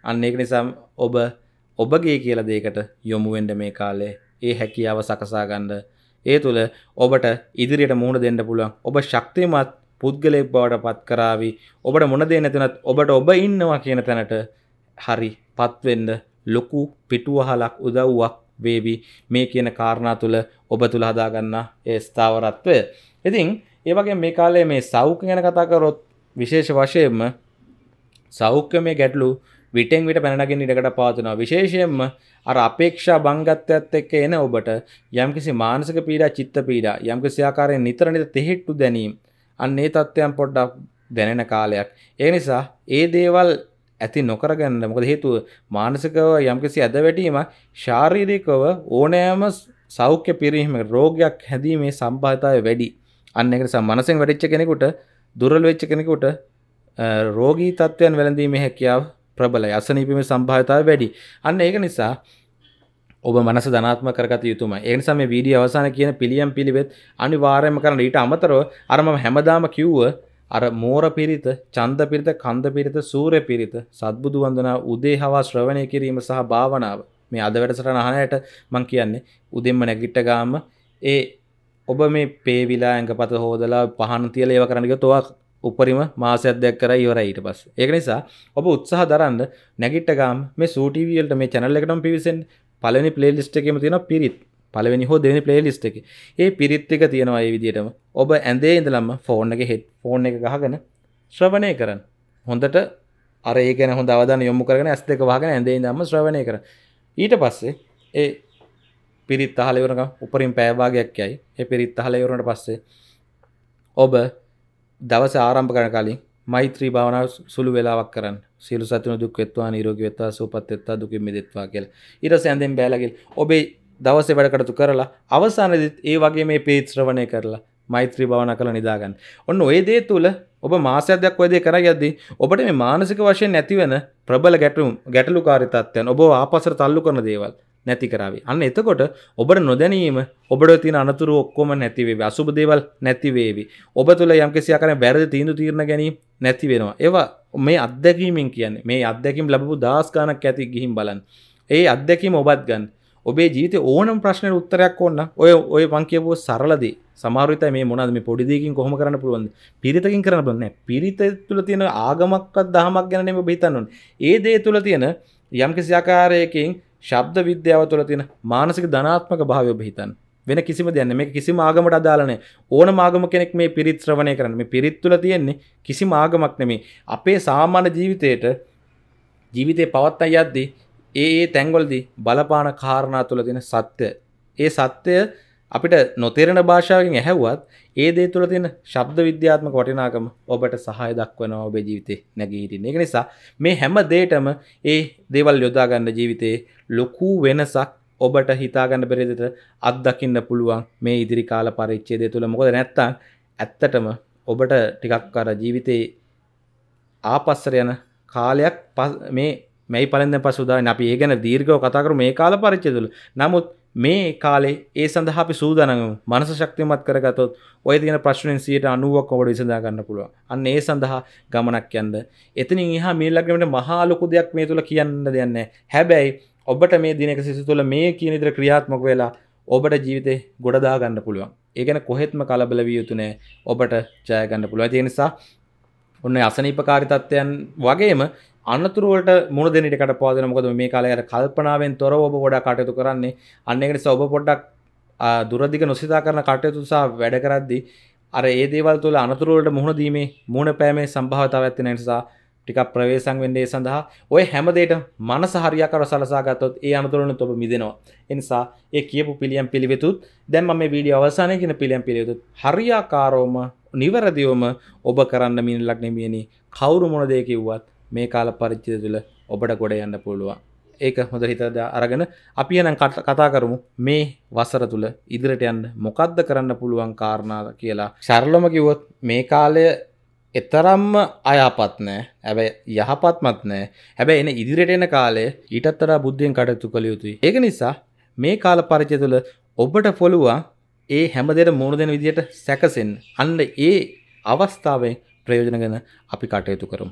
අන්න ඒක නිසා ඔබ ඔබගේ කියල දේකට යොමුුවෙන්ඩ මේ කාලේ ඒ හැකියාව සකසාගන්න ඒ තුළ ඔබට ඉදිරියට මුණ දෙන්න පුළුවන් ඔබ ශක්තිමත් පුද්ගලෙක් බවට පත් කරාවි ඔබට මොන දේ නැතිනත් ඔබට ඔබ ඉන්නවා කියන තැනට හරි පත්වෙන්න ලොකු පිටුවහලක් උදව්වක් වේවි මේ කියන කාරණා තුළ ඔබ තුළ හදාගන්න ඒ ස්ථාවරත්වය. ඉතින් ඒවගේ මේ කාලේ මේ සෞඛ්‍ය ගැන කතා කරොත් විශේෂ වශයෙන්ම සෞඛ්‍ය මේ ගැටලු විටෙන් විට පැනගෙන ඉඩකට පාතුනවා විශේෂයෙන්ම අර අපේක්ෂා බංගත්වයත් එක්ක එන ඔබට යම්කිසි මානසික පීඩා චිත්ත පීඩා යම්කිසි ආකාරයෙන් නිතර නිතර තෙහෙට්ටු දැනීම අන්න ඒ තත්ත්වයන් පොඩ්ඩක් දැනෙන කාලයක් ඒ නිසා ඒ දේවල් ඇති නොකරගන්න මොකද හේතුව මානසිකව යම්කිසි ඇදවැටීමක් ශාරීරිකව ඕනෑම සෞඛ්‍ය පිරීම රෝගයක් හැදීමේ සම්භාවිතාවය වැඩි අන්න එක නිසා මනසෙන් වැඩිච්ච කෙනෙකුට දුර්වල වෙච්ච කෙනෙකුට රෝගී තත්ත්වයන් වැළඳීමේ හැකියාව ප්‍රබලයි අසනීපීමේ සම්භාවිතාව වැඩි. අන්න ඒක නිසා ඔබ මනස ධනාත්මක කරගත යුතුමයි. ඒ නිසා මේ වීඩියෝ අවසාන කියන පිළියම් පිළිවෙත් අනිවාර්යයෙන්ම කරන්න. ඊට අමතරව අර මම හැමදාම කිව්ව අර මෝර පිරිත, ඡන්ද පිරිත, කන්ද පිරිත, සූර්ය පිරිත, සත්බුදු වන්දනා, උදේ හවා ශ්‍රවණය කිරීම සහ භාවනාව. මේ අද වැඩසටහන අහනයට මම කියන්නේ උදෙන්ම නැගිට ගාම ඒ ඔබ මේ පේවිලා ඇඟපත හොදලා පහන තියලා ඒව කරන්න ගියොත් ඔයා උපරිම මාසයක් දෙයක් කරා ඉවරයි ඊට පස්සේ. ඒක නිසා ඔබ උත්සාහ දරන්න නැගිට ගාම මේ සූ ටීවී වලට මේ channel එකටම පිවිසෙන්න පළවෙනි playlist එකේම තියෙනවා පිරිත්. පළවෙනි හෝ දෙවෙනි playlist එකේ. ඒ පිරිත් එක තියෙනවා මේ විදිහටම. ඔබ ඇඳේ ඉඳලම ෆෝන් එකේ හෙඩ්ෆෝන් එක ගහගෙන ශ්‍රවණය කරන්න. හොඳට අර ඒ ගැන හොඳ අවධානය යොමු කරගෙන ඇස් දෙක වහගෙන ඇඳේ ඉඳන්ම ශ්‍රවණය කරන්න. ඊට පස්සේ ඒ පිරිත් අහලා ඉවරනකම් උපරිම පෑය භාගයක් යයි. ඒ පිරිත් අහලා ඉවරනට පස්සේ ඔබ දවස ආරම්භ කරන කලින් මෛත්‍රී භාවනාව සුළු වෙලාවක් කරන්න සියලු සතුන දුක් වෙත්වා නිරෝගී වෙත්වා සුවපත් වෙත්වා දුකින් මිදෙත්වා කියලා ඊට පස්සේ ඇඳෙන් බෑලා කියලා ඔබේ දවසේ වැඩ කටයුතු කරලා අවසානයේදීත් ඒ වගේ මේ පේත් ශ්‍රවණය කරලා මෛත්‍රී භාවනා කරලා නිදා ගන්න. ඔන්න ওই දේ තුල ඔබ මාසයක් දක් ඔය දේ කරා යද්දී ඔබට මේ මානසික වශයෙන් නැතිවෙන ප්‍රබල ගැටලු ගැටලුකාරී තත්ත්වයන් ඔබ ආපසට තල්ලු කරන දේවල් නැති කරාවේ අන්න එතකොට ඔබට නොදැනීම ඔබට තින අනතුර ඔක්කොම නැතිවේ අසුබ දේවල් නැතිවේවි ඔබ තුළ යම්කිසි කරන බැරද තීන්දු තීරණ ගැනීම නැති වෙනවා ඒවා මේ අත්දැකීමෙන් කියන්නේ මේ අත්දැකීම් ලැබපු දාස්කානක් ඇති ගිහින් බලන්න ඒ අත්දැකීම ඔබත් ගන්න ඔබේ ජීවිත ඕනම් ප්‍රශ්නයට උත්තරයක් ඕන්න ඔය ඔය පංකියපුෝ සරලදී සමාරත මේ මොනද මේ පොඩිදකින් කොහොම කරන්න පුළුවන් පිරිතකින් කරන්න බලන්න පිරිත තුළ තියෙන ආගමක්වත් දහමක් ගැනීම බහිතන්නුන් ඒ දේ තුළ තියෙන යම්කිසි ආකාරයකින් ශබ්ද විද්‍යාව තුළ තියෙන මානසික ධනාත්මක භාවය ඔබ හිතන්න. වෙන කිසිම දෙයක් නෙමෙයි මේක කිසිම ආගමකට අදාළ නැහැ. ඕනම ආගම කෙනෙක් මේ පිරිත් ශ්‍රවණය කරන්න. මේ පිරිත් තුළ තියෙන්නේ කිසිම ආගමක් නෙමෙයි. අපේ සාමාන්‍ය ජීවිතේට ජීවිතේ පවත්න යද්දී ඒ ඒ තැන්වලදී බලපාන කාරණා තුළ තියෙන සත්‍ය. ඒ සත්‍යය අපිට නොතේරෙන භාෂාවෙන් ඇහැව්වත් ඒ දේ තුළ තියෙන ශබ්ද විද්‍යාත්මක වටිනාකම ඔබට සහාය දක්වනවා ඔබේ ජීවිතේ නැගී හිටින්න. ඒක නිසා මේ හැම දෙයකම ඒ දේවල් යොදා ගන්න ජීවිතේ ලොකු වෙනසක් ඔබට හිතාගන්න පෙරෙදට අත්දකින්න පුළුවන් මේ ඉදිරි කාල පරිච්චේදය තුළ මොකද නැත්තං ඇත්තටම ඔබට ටිකක් කර ජීවිතයේ ආපස්සර යන කාලයක් මේ මැයි පලෙන්ද පසුදා අපි ඒ ගැන දීර්ගව කතාකරු මේ කාල පරිච්චය තුළ නමුත් මේ කාලේ ඒ සඳහා අපි සූදානමු මනස ශක්තිමත් කරගතොත් ඔය තියෙන ප්‍රශ්නෙන් 90ක් ඔබට විසඳා ගන්න පුළුවන්. අන්න ඒ සඳහා ගමනක් යන්න. එතනින් එහා මේ ලග්නෙට මහා ලොකු දෙයක් මේ තුල කියන්න දෙයක් නැහැ. හැබැයි ඔබට මේ දිනක සිසු තුළ මේ කියනිදර ක්‍රියාත්මක වෙලා ඔබට ජීවිතය ගොඩදාගන්න පුළුවන් ඒගැන කොහෙත්ම කලබල විය යුතුනේ ඔබට ජයගන්න පුළුව තිය නිසා ඔන්න අසනීපකාරිතත්වයන් වගේම අන්නතුරුවට මුණ දෙනිටකට පාදන මොකද මේ කාලයට කල්පනාවෙන් තොර ඔබ ගොඩ කටයුතු කරන්නේ අන්නෙකට ඔබ පොඩ්ඩක් දුරදික නොසිතා කරන කටයුතුසා වැඩ කරද්දි අර ඒ දේවල් තුළ අනතුරුවට මුහුණ දීමේ මුණ පෑමේ සම්භාවතාව ඇත්තින නිසා ටිකක් ප්‍රවේශම් වෙන්න ඒ සඳහා ඔය හැමදේට මනස හරියක් අර සලසා ගත්තොත් ඒ අනතුරෙන් ඔබ මිදෙනවා. ඒ නිසා ඒ කියපු පිළියම් පිළිවෙතුත් දැන් මම මේ වීඩියෝ අවසානයේ කියන පිළියම් පිළිවෙතුත් හරියාකාරවම නිවැරදිවම ඔබ කරන්න මිනිලක් නෙමෙයිනේ කවුරු මොන දේ කිව්වත් මේ කාල පරිච්ඡේදය තුළ ඔබට ගොඩ යන්න පුළුවන්. ඒක හොඳ හිතද අරගෙන අපි නම් කතා කරමු මේ වසර තුළ ඉදිරිට යන්න මොකද්ද කරන්න පුළුවන් කාරණා කියලා. සරලවම කිව්වොත් මේ කාලය එතරම්ම අයාපත් නෑ ඇබැ යහපත්මත් නෑ හැබැ එන ඉදිරියට එන කාලේ ඊටත්තරා බුද්ධියෙන් කටයුතු කළ යුතුයි ඒක නිසා මේ කාල පරිචය තුළ ඔබට පොළුවන් ඒ හැමදෙර මුණ දෙන විදියට සැකසෙන් අන්න ඒ අවස්ථාවෙන් ප්‍රයෝජන ගැන අපි කටයුතු කරමු.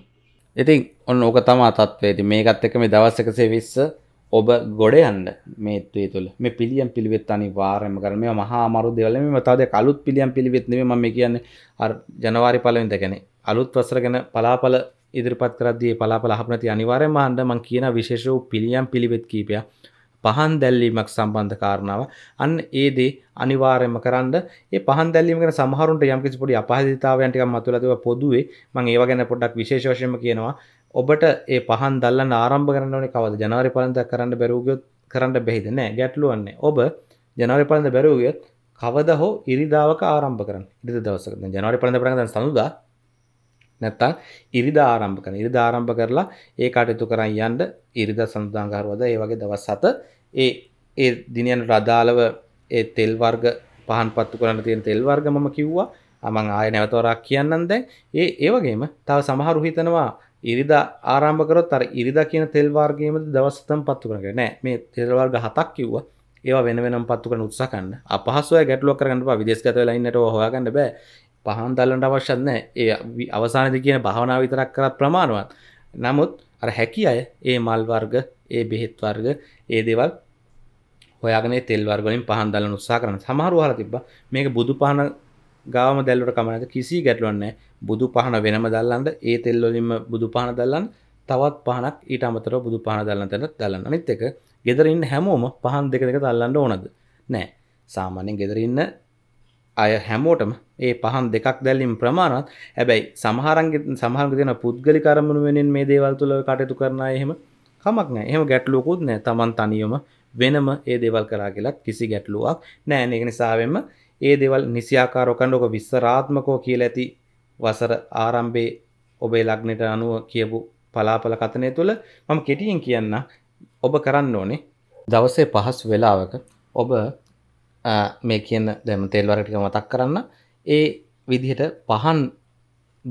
ඉතින් ඔන්න ඕක තමා තත්ත්වය. ඉතින් මේකත් එක්ක මේ දවස් 120 ඔබ ගොඩ යන්න මේත්වේ තුළ මේ පිළියම් පිළිවෙත් අනි වාරම කරම මේ මහා අමරු දෙවල මේ තවද අලුත් පිළියම් පිළිවෙත් නෙමෙයි මම කියන්නේ අර ජනවාරි පළවෙනිද කියන්නේ අලුත් වසර ගැන පලාපල ඉදිරිපත් කරද්දී මේ පලාපල අහපු නැති අනිවාර්යයෙන්ම අහන්න මම කියන විශේෂ වූ පිළියම් පිළිවෙත් කීපයක් පහන් දැල්ලීමක් සම්බන්ධ කාරණාව අන්න ඒ දේ අනිවාර්යයෙන්ම කරන්න ඒ පහන් දැල්ලීම ගැන සමහරුන්ට යම්කිසි පොඩි අපහසුතාවයන් ටිකක් මතුවලා තිබා පොදුවේ මම ඒව ගැන පොඩ්ඩක් විශේෂ වශයෙන්ම කියනවා ඔබට ඒ පහන් දල්ලන්න ආරම්භ කරන්නනේ කවද ජනවාරි පලඳ කරන්න බැරූගයොත් කරන්න බෙහිද නෑ ගැටලුවන්නේ ඔබ ජනවාරි පලඳ බැරූගයොත් කවද හෝ ඉරිදාවක ආරම්භ කරන්න ඉරි දවසක ජනවාරි පලඳ පරග සඳුදා නැත්තං ඉරිද ආරම්භ කන ඉරිද ආරම්භ කරලා ඒ කටයුතු කරන්න යන්ඩ ඉරිද සඳදාංගාරවද ඒ වගේ දවස් සත ඒ ඒ දිනයන් රදාලව ඒ තෙල් වර්ග පහන් පත්තු කරන්න තියෙන තෙල් වර්ග මම කිව්වා අමං ආය නැවතවරක් කියන්නන් දැන් ඒ ඒවගේම තව සමහරු හිතනවා ඉරිදා ආරම්භකරොත් අර ඉරිදා කියන තෙල් වර්ගයේම දවස්තම පත්තු කරගෙන නෑ මේ තෙල් වර්ග හතක් කිව්වා ඒවා වෙන වෙනම පත්තු කරන උත්සාහ කරන්න අපහසුය ගැටලුවක් කරගන්න එපා විදේශගත වෙලා ඉන්නට හොයාගන්න බෑ පහන් දල්ලන්න අවශ්‍ය නැහැ ඒ අවසානයේදී කියන භාවනාව විතරක් කරත් ප්‍රමාණවත් නමුත් අර හැකි අය ඒ මල් වර්ග ඒ බෙහෙත් වර්ග ඒ දේවල් හොයාගෙන තෙල් වර්ග වලින් පහන් දල්ලන උත්සාහ කරන සමහරව හරලා තිබ්බා මේක බුදු පහන ගාම දැල්ලට කමනද කිසි ගැටලුවන්න බුදු පහන වෙනම දල්ලන්ට ඒ තෙල්ලොලින්ම බුදු පහන දල්ලන් තවත් පහනක් ඊට අමතර බුදු පහන දල්ලන්තට දල්ලන්න අනිත් එක ගෙදරන්න හැමෝම පහන් දෙක දෙක දල්ලන්න ඕනද නෑ සාමාන්‍යෙන් ගෙදරන්න අය හැමෝටම ඒ පහන් දෙකක් දැල්ලින් ප්‍රමාණත් හැබැයි සමහරන්ගේ සමහර දෙන පුද්ගලි කරමුණු වෙනින් මේ දේවල් තුළ කටයුතු කරන එහෙම කමක් නෑ එහෙම ගැටලුවකුත් නෑ තමන් තනියම වෙනම ඒ දේවල් කරා කියලත් කිසි ගැටලුවක් නෑ ඒක නිසාවෙන්ම ඒ දෙවල් නිසියාකාර ඔකණ්ඩෝක විස්සරාත්මකෝ කියලා ඇති වසර ආරම්භයේ ඔබේ ලග්නට අනුව කියපු පලාපල කතනය තුළ මම කෙටියෙන් කියන්න ඔබ කරන්න ඕනේ දවසේ පහසු වෙලාවක ඔබ මේ කියන දැම තෙල්වරටික මතක් කරන්න ඒ විදිහට පහන්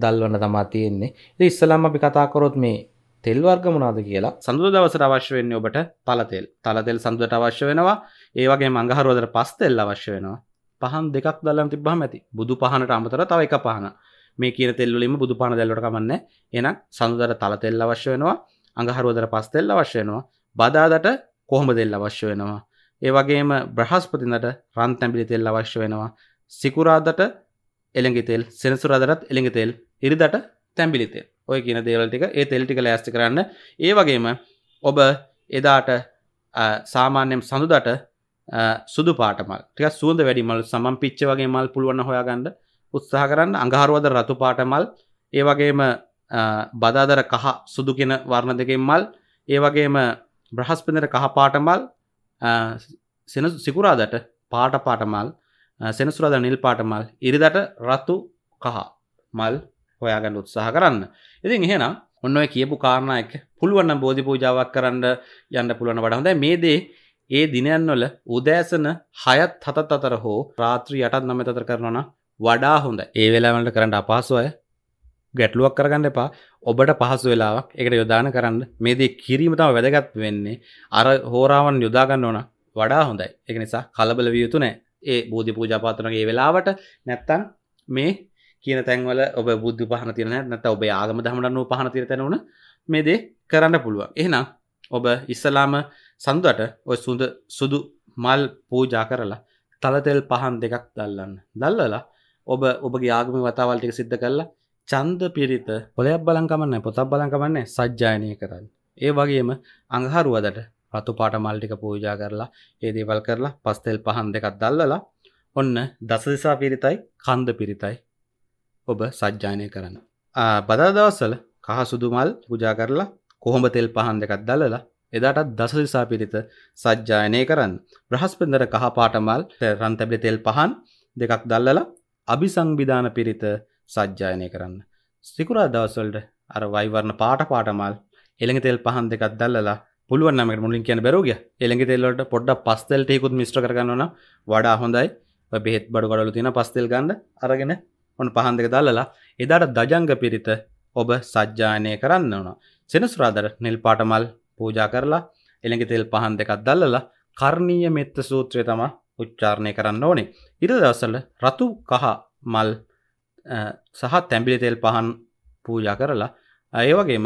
දල්වන්න තමා තියෙන්නේ ඉස්සලම් අපි කතාකොරොත් මේ තෙල් වර්ග මොනවාද කියලා සඳුදා දවසට අවශ්‍ය වෙන්නේ ඔබට තලතෙල්. තලතෙල් සඳුදාට අවශ්‍ය වෙනවා. ඒ වගේම අඟහරුවාදට පස්තෙල් අවශ්‍ය වෙනවා. පහන් දෙකක් දල්ලන්න තිබ්බහම ඇති බුදු පහනට අමතර තව එක පහන මේ කියන තෙල්වලින්ම බුදු පහන දැල්ලට කමන්නේ එහෙනම් සඳුදර තල තෙල් අවශ්‍ය වෙනවා අඟහරුවදර පස් තෙල් අවශ්‍ය වෙනවා බදාදට කොහොම දෙල් අවශ්‍ය වෙනවා ඒ වගේම බ්‍රහස්පතිනට රන් තැඹිලි තෙල් අවශ්‍ය වෙනවා සිකුරාදට එළඟි තෙල් සෙනසුරාදටත් එළඟි තෙල් ඉරිදට තැඹිලි තෙල් ඔය කියන දේවල් ටික ඒ තෙල් ටික ලෑස්ති කරන්න ඒ වගේම ඔබ එදාට සාමාන්‍යයෙන් සඳුදට සුදු පාටමල් ටික සුවඳ වැඩිමල් සමම් පිච්ච වගේ මල් පුළුවන් හොයාගන්න උත්සාහ කරන්න අඟහරුවද රතු පාටමල් ඒ වගේම බදාදර කහ සුදු කෙන වර්ණ දෙකෙන් මල් ඒ වගේම බ්‍රහස්පිඳර කහ පාටමල් සෙන සිකුරාදට පාට පාටමල් සෙනසුරාද නිල් පාටමල් ඉරිදට රතු කහ මල් හොයාගන්න උත්සාහ කරන්න ඉතින් එහෙනම් ඔන්න ඔය කියපු කාරණා එක පුළුවන් නම් බෝධි පූජාවක් කරන්න යන්න පුළුවන් වඩා හොඳයි මේ දේ ඒ දිනයන්වල උදෑසන හයත් හතත් අතර හෝ රාත්‍රී යටත් නම තතර කරනවන වඩා හොඳ ඒ වෙලාවලට කරන්න අපහසුවය ගැටලුවක් කරගන්න එපා ඔබට පහසු වෙලාවක් එකට යොදාන කරන්න මේදී කිරීම තම වැදගත් වෙන්නේ අර හෝරාවන් යොදාගන්න ඕන වඩා හොඳයි එක නිසා කලබල විය යුතු නෑ ඒ බෝධි පූජාපාතනගේ වෙලාවට නැත්තන් මේ කියන තැන්වල ඔබ බුද්ධ පහන තිරන නැත ඔබේ ආගම දහමටන්නුව පහන තිර තැනවන මේදේ කරන්න පුළුවන් එහෙනම් ඔබ ඉස්සලාම සඳුට ඔය සුඳ සුදු මල් පූජා කරලා තලතෙල් පහන් දෙකක් දල්ලන්න දල්ලලා ඔබ ඔබගේ ආගම වතාවල්ටික සිද්ධ කරලා චන්ද පිරිත පොලයක් බලංකමන්න පොතක් බලංකමන්නේ සජ්ජායනය කරන්න ඒ වගේම අඟහරුවදට රතු පාට මල්ටික පූජා කරලා ඒදේවල් කරලා පස්තෙල් පහන් දෙකක් දල්ලලා ඔන්න දසදිසා පිරිතයි කන්ද පිරිතයි ඔබ සජ්ජානය කරන්න බදා දවස්සල කහ සුදුමල් පුජා කරලා කොහොඹ තෙල් පහන් දෙකක් දල්ලලා එදාටත් දසදිසා පිරිත සජ්ජායනය කරන්න. බ්‍රහස්පෙන්දර කහ පාටමල් රන්තැබලි තෙල් පහන් දෙකක් දල්ලලා අභිසංවිධාන පිරිත සජ්ජායනය කරන්න. සිකුරා දවස්වලට අර වයිවර්ණ පාට පාටමල් එළඟ තෙල් පහන් දෙකක් දල්ලලා පුළුවන් නම් මුලින් කියන බැරුවගේ එළඟ තෙල් වලට පොඩ්ඩක් පස් තෙල් ටිකකුත් මිශ්‍ර කරගන්න ඕන වඩා හොඳයි. ඔය බෙහෙත් බඩු ගඩවල තියෙන පස් තෙල් ගන්න අරගෙන ඔන්න පහන් දෙක දල්ලලා එදාට දජංග පිරිත ඔබ සජ්ජායනය කරන්න ඕන. සෙනසුරාදර නිල් පාටමල් පූජා කරලා එළඟ තෙල් පහන් දෙකක් දල්ලලා කර්ණීය මෙත්ත සූත්‍රය තම උච්චාරණය කරන්න ඕනේ ඉර දවසල රතු කහ මල් සහ තැම්බිලි තෙල් පහන් පූජා කරලා ඒ වගේම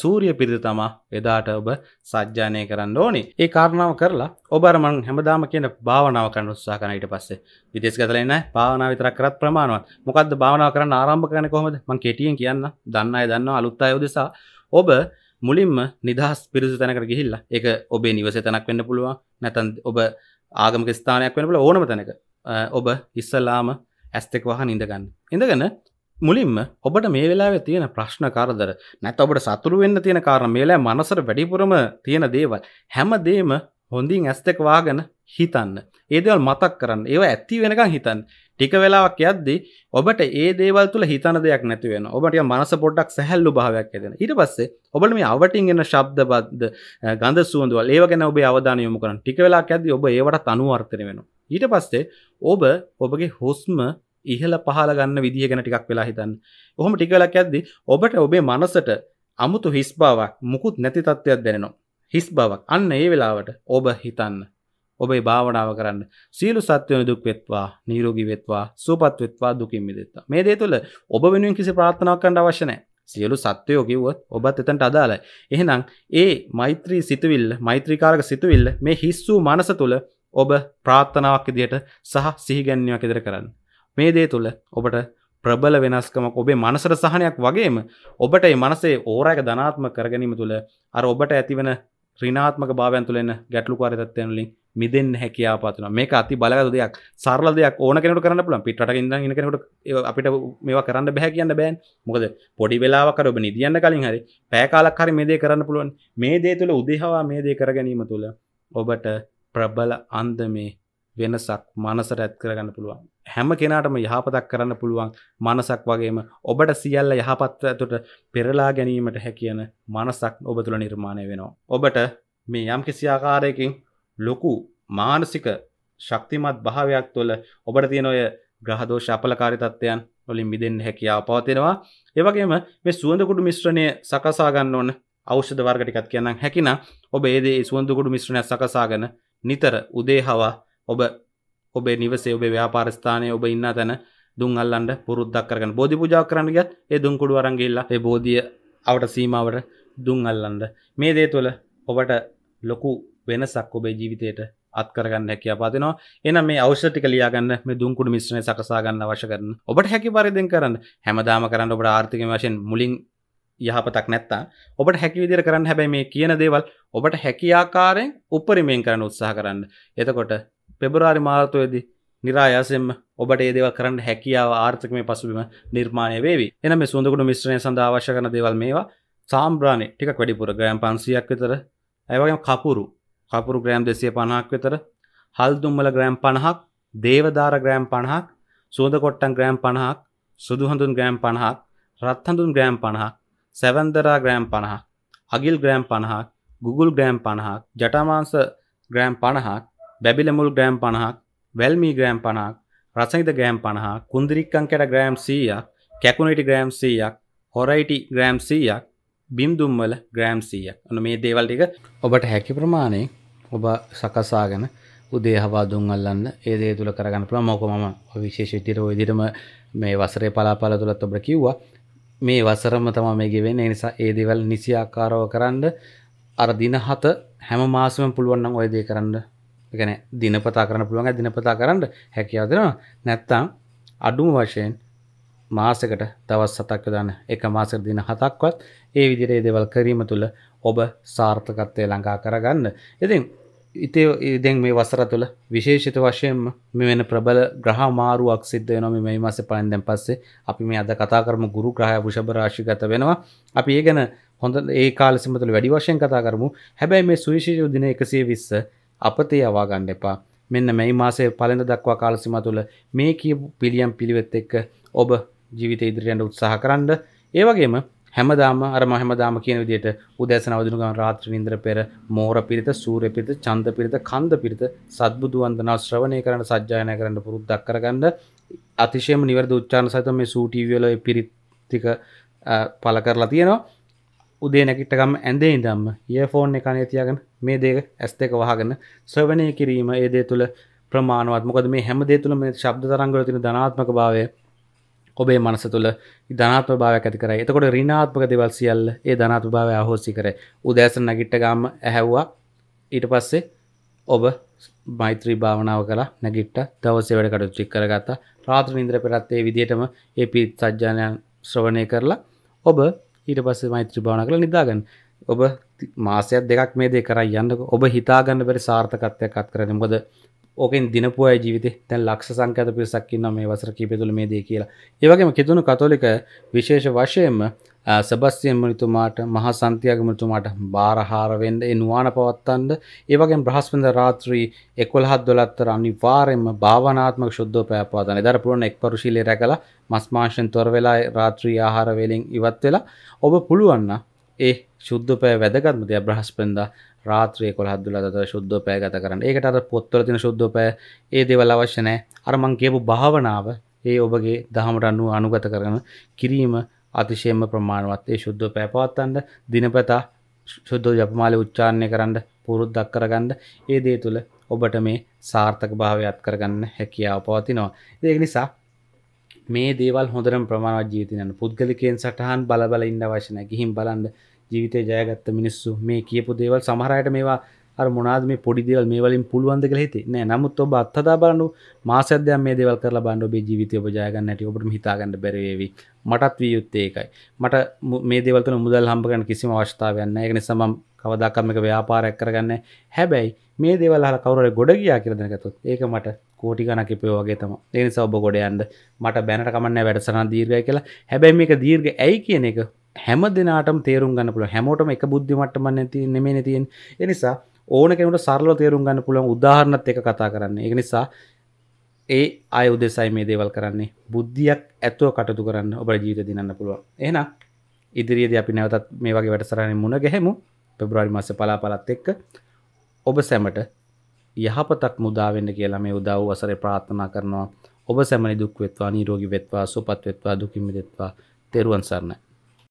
සූරිය පිරිත තමා එදාට ඔබ සජ්ජානය කරන්න ඕනේ ඒ කාරණාව කරලා ඔබරමන් හැමදාම කියන භාවනාව කරන්න උත්සා කරන ඊට පස්සේ විදේශ ගතලෙන්න භාවනාව විතරක් කරත් ප්‍රමාණවත් මොකද්ද භාවනාව කරන්න ආරම්භ කරන්නේ කොහොමද මම කෙටියෙන් කියන්න දන්න අය දන්නවා අලුත් අය උදෙසා ඔබ මුලින්ම නිදහස් පිරිසු තැනකට ගිහිල්ල එක ඔබේ නිවස තැනක් වෙන්න පුළුවන් නැතන් ඔබ ආගමක ස්ථානයක් වෙනට ඕනම තැනක ඔබ ඉස්සල්ලාම ඇස්තෙක් වහ ඉඳගන්න ඉඳගන්න මුලින්ම ඔබට මේ වෙලා තියෙන ප්‍රශ්න කාරදර නැත ඔබට සතුරු වෙන්න තියෙන කාරණ මේලා මනසර වැඩිපුරම තියෙන දේවල් හැමදේම හොඳින් ඇස්තෙක් වාගෙන හිතන්න ඒදවල් මතක් කරන්න ඒව ඇත්ති වෙනකං හිතන් ටික වෙලාවක් යද්දි ඔබට ඒ දේවල් තුළ හිතන දෙයක් නැතිවෙන ඔබට මනස පොඩ්ඩක් සැහැල්ලු භාවයක් ඇදෙන ඊට පස්සේ ඔබට මේ අවටින් එන ශබ්ද බද්ද ගඳ සුවඳවල් ඒව ගැන ඔබේ අවධානය යොමු කරන ටික වෙලාවක් යද්දි ඔබ ඒවට අනුවර්තනය වෙනවා ඊට පස්සේ ඔබ ඔබගේ හුස්ම ඉහළ පහළ ගන්න විදිහ ගැන ටිකක් වෙලා හිතන්න. ඔහොම ටික වෙලක් යද්දි ඔබට ඔබේ මනසට 아무තු හිස් බවක් මුකුත් නැති තත්ත්වයක් දැනෙනවා. හිස් බවක්. අන්න ඒ වෙලාවට ඔබ හිතන්න. ඔබේ භාවනාව කරන්න සීලු සත්වයන දුක් වෙත්වා නීරෝගී වෙත්වා සූපත් වෙත්වා දුකින් මිදෙත්වා මේ දේ තුළ ඔබ වෙනුවෙන් කිසි ප්‍රාර්ථනාවක් කරන්න අවශ්‍ය නැහැ සියලු සත්වයෝ කිව්වොත් ඔබත් එතනට අදාළයි එහෙනම් ඒ මෛත්‍රී සිතුවිල්ල මෛත්‍රීකාරක සිතුවිල්ල මේ හිස්සූ මනස තුළ ඔබ ප්‍රාර්ථනාවක් ඉදිරියට සහ සිහිගැන්වීමක් ඉදිරිය කරන්න මේ දේ තුළ ඔබට ප්‍රබල වෙනස්කමක් ඔබේ මනසට සහනයක් වගේම ඔබට ඒ මනසේ ඕරයක ධනාත්ම කරගැනීම තුළ අර ඔබට ඇතිවන ඍණාත්මක භාවයන් තුළ එන ගැටලුකාරී තත්ත්වයන් වලින් මිදෙන් හැකයා පත්න මේ අති බලග දෙයක් සරල දෙයක් ඕන කෙනට කරන්න පුලන් පිට ඉද කෙනට අපිට මේවා කරන්න බැහැ කියන්න බෑන් මොකද පොඩි වෙලාවකර ඔබ නිදියන්න කලින් හරි පෑකාලක් හරි මේ දේ කරන්න පුළුවන් මේ දේ තුළ උදෙහවා මේ දේ කර ගැනීම තුළ ඔබට ප්‍රබල අන්ද මේ වෙනසක් මනසට ඇත් කරගන්න පුළුවන් හැම කෙනාටම යහපතක් කරන්න පුළුවන් මනසක් වගේම ඔබට සියල්ල යහපත්ව ඇතුට පෙරලා ගැනීමට හැකියන මනසක් ඔබ තුළ නිර්මාණය වෙනවා ඔබට මේ යම් කිසි ආකාරයකින් ලොකු මානසික ශක්තිමත් භාවයක් තුළ ඔබට තියෙන ඔය ග්‍රහදෝෂ අපලකාරී තත්ත්වයන් වලින් මිදෙන්න හැකියාව පවතිනවා. ඒ වගේම මේ සුවඳ කුඩු මිශ්‍රණය සකසා ගන්න ඕන ඖෂධ වර්ග ටිකක් කියන්නම්. හැකිනම් ඔබ ඒ දේ සුවඳ කුඩු මිශ්‍රණය සකසාගෙන නිතර උදේ හවා ඔබ ඔබේ නිවසේ ඔබේ ව්‍යාපාර ස්ථානයේ ඔබ ඉන්න තැන දුම් අල්ලන්න පුරුද්දක් කරගන්න. බෝධි පූජා කරන්න ගියත් ඒ දුම් කුඩු අරන් ගිහිල්ලා ඒ බෝධිය අවට සීමාවට දුම් අල්ලන්න. මේ දේ තුළ ඔබට ලොකු වෙන සක්කොබේ ජීවිතයට අත්කරගන්න හැකිය පාතිනවා එන මේ අවෂ්ටික ලියගන්න මේ දුන්කුඩු මිශ්‍රණය සකසාගන්න වශ කරන ඔබට හැකි පරිදෙන් කරන්න හැමදාම කරන්න ඔබට ආර්ථික වශයෙන් මුලින් යහපතක් නැත්තා ඔබට හැකි විදිර කරන්න හැබැයි මේ කියන දේවල් ඔබට හැකියාකාරයෙන් උපරිමයෙන් කරන්න උත්සාහ කරන්න එතකොට පෙබරාරි මාර්තයේදී නිරායාසෙන්ම ඔබට ඒදව කරන්න හැකියාව ආර්ථකම පසුබිම නිර්මාණය වේවි එන මේ සුඳකුට මිශ්‍රණය සඳ අවශ්‍ය කරන දේවල් මේවා සාම්බ්‍රාණය ටික වැඩිපුර ගයම් පන්සියක් විතර ඇවගේ කපුරු කපුරු ග්‍රෑම් දෙසිය පණහක් වෙතර හල්දුම්මල ග්‍රෑම් පණහක් දේවධාර ග්‍රෑම් පණහක් සුවඳ කොට්ටන් ග්‍රෑම් පණහක් සුදුහඳුන් ග්‍රෑම් පණහක් රත්හඳුන් ග්‍රෑම් පණහක් සැවන්දරා ග්‍රෑම් පණහක් අගිල් ග්‍රෑම් පණහක් ගුගුල් ග්‍රෑම් පණහක් ජටමාංස ග්‍රෑම් පණහක් බැබිලමුල් ග්‍රෑම් පණහක් වැල්මී ග්‍රෑම් පණහක් රසහිත ග්‍රෑම් පණහක් කුන්දිරික්කං කැට ග්‍රෑම් සීයක් කැකුණටි ග්‍රෑම් සීයක් හොරයිටි ග්‍රෑම් සීයක් බිම්දුම්වල ග්‍රෑම් සීයක් අන මේ දේවල් ටික ඔබට හැකි ප්‍රමාණය ඔබ සකසාගෙන උදේ හවා දුම් අල්ලන්න ඒ දේ තුල කරගන්න පුළුවන් මොකද මම විශේෂ විදිහට ওই විදිහටම මේ වසරේ පලාපල තුලත් ඔබට කිව්වා මේ වසරම තමයි මේ ගෙවෙන්නේ ඒ නිසා ඒ දේවල් නිසි ආකාරව කරන්න අර දින 7 හැම මාසෙම පුළුවන් නම් ওই දේ කරන්න ඒ කියන්නේ දිනපතා කරන්න පුළුවන් අය දිනපතා කරන්න හැකියාව දෙනවා නැත්තම් අඩුම වශයෙන් මාසකට දවස් 7ක් යොදන්න එක මාසෙක දින 7ක්වත් ඒ විදිහට ඒ දේවල් කිරීම තුල ඔබ සාර්ථකත්වයේ ළඟා කරගන්න. ඉතින් ඉතේ දැන් මේ වසර තුළ විශේෂිත වශයෙන්ම මෙ වෙන ප්‍රබල ග්‍රහ මාරුවක් සිද්ධ වෙනවා මේ මේ මාසේ පයින් දැන් පස්සේ අපි මේ අද කතා කරමු ගුරු ග්‍රහය වෘෂභ රාශිගත වෙනවා අපි ඒ ගැන හොඳ ඒ කාල සීම තුළ වැඩි වශයෙන් කතා කරමු හැබැයි මේ සුවිශේෂී දින 120 අපතේ යවා ගන්න එපා මෙන්න මේ මාසේ පළඳ දක්වා කාල සීම තුළ මේ කියපු පිළියම් පිළිවෙත් එක්ක ඔබ ජීවිතය ඉදිරියට උත්සාහ කරන්න ඒ වගේම හැමදාම අර මහැමදාම කියන විදිහට උදෑසන අවදින ගමන් රාත්‍රී නින්දර පෙර මෝර පිරිත සූර්ය පිරිත චන්ද පිරිත කන්ද පිරිත සද්බුදු වන්දනා ශ්‍රවණය කරන්න සජ්ජායනා කරන්න පුරුද්දක් කරගන්න අතිශයම නිවැරදි උච්චාරණ සහිතව මේ සූ ටීවී වල ඒ පිරිත් ටික පළ කරලා තියෙනවා උදේ නැගිට ගම ඇඳේ ඉඳන්ම ඊයර්ෆෝන් එක කනේ තියාගෙන මේ දේ ඇස් දෙක වහගෙන ශ්‍රවණය කිරීම ඒ දේ තුල ප්‍රමාණවත් මොකද මේ හැම දේ තුල මේ ශබ්ද තරංග වල තියෙන ධනාත්මක භාවය ඔබේ මනස තුළ ධනාත්ව භාවයක් ඇති කරයි එතකොට රිනාත්මක දෙවල් සියල්ල ඒ ධනාත්ව භාවය අහෝසි කර උදෑසන නැගිට්ට ගාම ඇහැව්වා ඊට පස්සේ ඔබ මෛත්‍රී භාවනාව කලා නැගිට්ට දවසේ වැඩ කටු චික් කරගත්තා රාත්‍ර ඉන්ද්‍ර පෙරත්තේ විදිටම ඒ පිත් සජ්ජානයන් ශ්‍රවණය කරලා ඔබ ඊට පස්සේ මෛත්‍රී භාවන කළ නිදාගන්න ඔබ මාසයක් දෙකක් මේ දේ කරයි යන්නක ඔබ හිතාගන්න බැරි සාර්ථකත්වයක් අත් කරන මොද ඕකෙන් දිනපුය ජීවිත තැන් ලක්ෂ සංකත පිරිසක්කින්න මේ වසර කීපතුළ මේ දේ කියලා ඒවගේම කිතුුණු කතෝලික විශේෂ වශයෙන්ම සබස්තියෙන් මනිතුමාට මහා සන්තියගමතුමාට බාරහාරවෙන්ඩ එන්වාන පවත්තන්ද ඒවගේ බ්‍රහස්පඳ රාත්‍රී එකොල්හත් දොලත්තර අනිවාරෙන්ම භාවනාත්මක ශුද්ධ පැපවාදන දරපුරන එක් පරුශීලි රැකල මස්මාශයෙන් තොර වෙලා රාත්‍රී ආහාරවෙලින් ඉවත් වෙලා ඔබ පුළුවන්න ඒ ශුද්ධපය වැදගත්මතිය බ්‍රහස්පෙන්දා රාත්‍රය කො හදදුල ද ශුද්ධ පෑ ගත කරන්න ඒකට අර පොත්තල තින ශුද්ධ පෑ ඒ දෙවල් අවශ්‍යනෑ අරමං කියපු භාවනාව ඒ ඔබගේ දහමට අනුව අනුගත කරන කිරීම අතිශයම ප්‍රමාණවත් ඒ ශුද්ධ පැපවත්තන්ට දිනපතා ශුද්ධ ජපමාල උච්චාරණය කරන්න පුරුද්දක් කරගන්න ඒ දේ තුළ ඔබට මේ සාර්ථක භාවයත් කරගන්න හැකියාව පවතිනවා. ඒක නිසා මේ දේවල් හොඳරම් ප්‍රමාණවත් ජීවිතයන පුද්ගලිකයෙන් සටහන් බලබල ඉන්න වශන ගිහින් බලන්න ජීවිතය ජයගත්ත මිනිස්සු මේ කියපු දේවල් සමහරයට මේවා අර මොනාද මේ පොඩි දේවල් මේ වලින් පුළුවන්ද කියලා හිතේ නෑ නමුත් ඔබ අත්හදා බලන්න මාසයක් දෙයක් මේ දේවල් කරලා බලන්න ඔබේ ජීවිතය ඔබ ජය ගන්න හැටි ඔබට හිතා ගන්න බැරි වේවි මටත් විය යුත්තේ ඒකයි මට මේ දේවල් තුන මුදල් හම්බ කරන්න කිසිම අවස්ථාවක් නෑ ඒක නිසා මම කවදාකවත් මේක ව්‍යාපාරයක් කරගන්න හැබැයි මේ දේවල් අහලා කවුරුහරි ගොඩ ගියා කියලා දැනගත්තොත් ඒක මට කෝටි ගණක් ඉපේ වගේ තමයි. ඒ නිසා ඔබ ගොඩ යන්න මට බැනට කමන්නේ වැඩසටහන දීර්ඝයි කියලා. හැබැයි මේක දීර්ඝ ඇයි කියන එක හැම දෙනාටම තේරුම් ගන්න පුළ හැමෝටම එක බුද්ධිමට්ටම නැති නෙමේ තියෙන් එනිසා ඕන කෙනට සරලව තේරුම් ගන්න පුළුවන් උදාහරණත් එක කතා කරන්නේ එක නිසා ඒ අය උදෙසයි මේ දේවල් කරන්නේ බුද්ධියක් ඇත්තුව කටතු කරන්න ඔබ ජීවිත දිනන්න පුළුවන් එහන ඉදිරියේද අපි නැවතත් මේ වගේ වැටසරන්නේ මුණ ගැහෙමු පෙබ්‍රවාරි මාස පලාපලත් එක්ක ඔබ සැමට යහපතක් මුදාවෙන්න කියලා මේ උදව් වසරේ ප්‍රාර්ථනා කරනවා ඔබ සැමනි දුක් වෙත්වා නිරෝගී වෙත්වා සුවපත් වෙත්වා දුකින් මිදෙත්වා තෙරුවන් සරණයි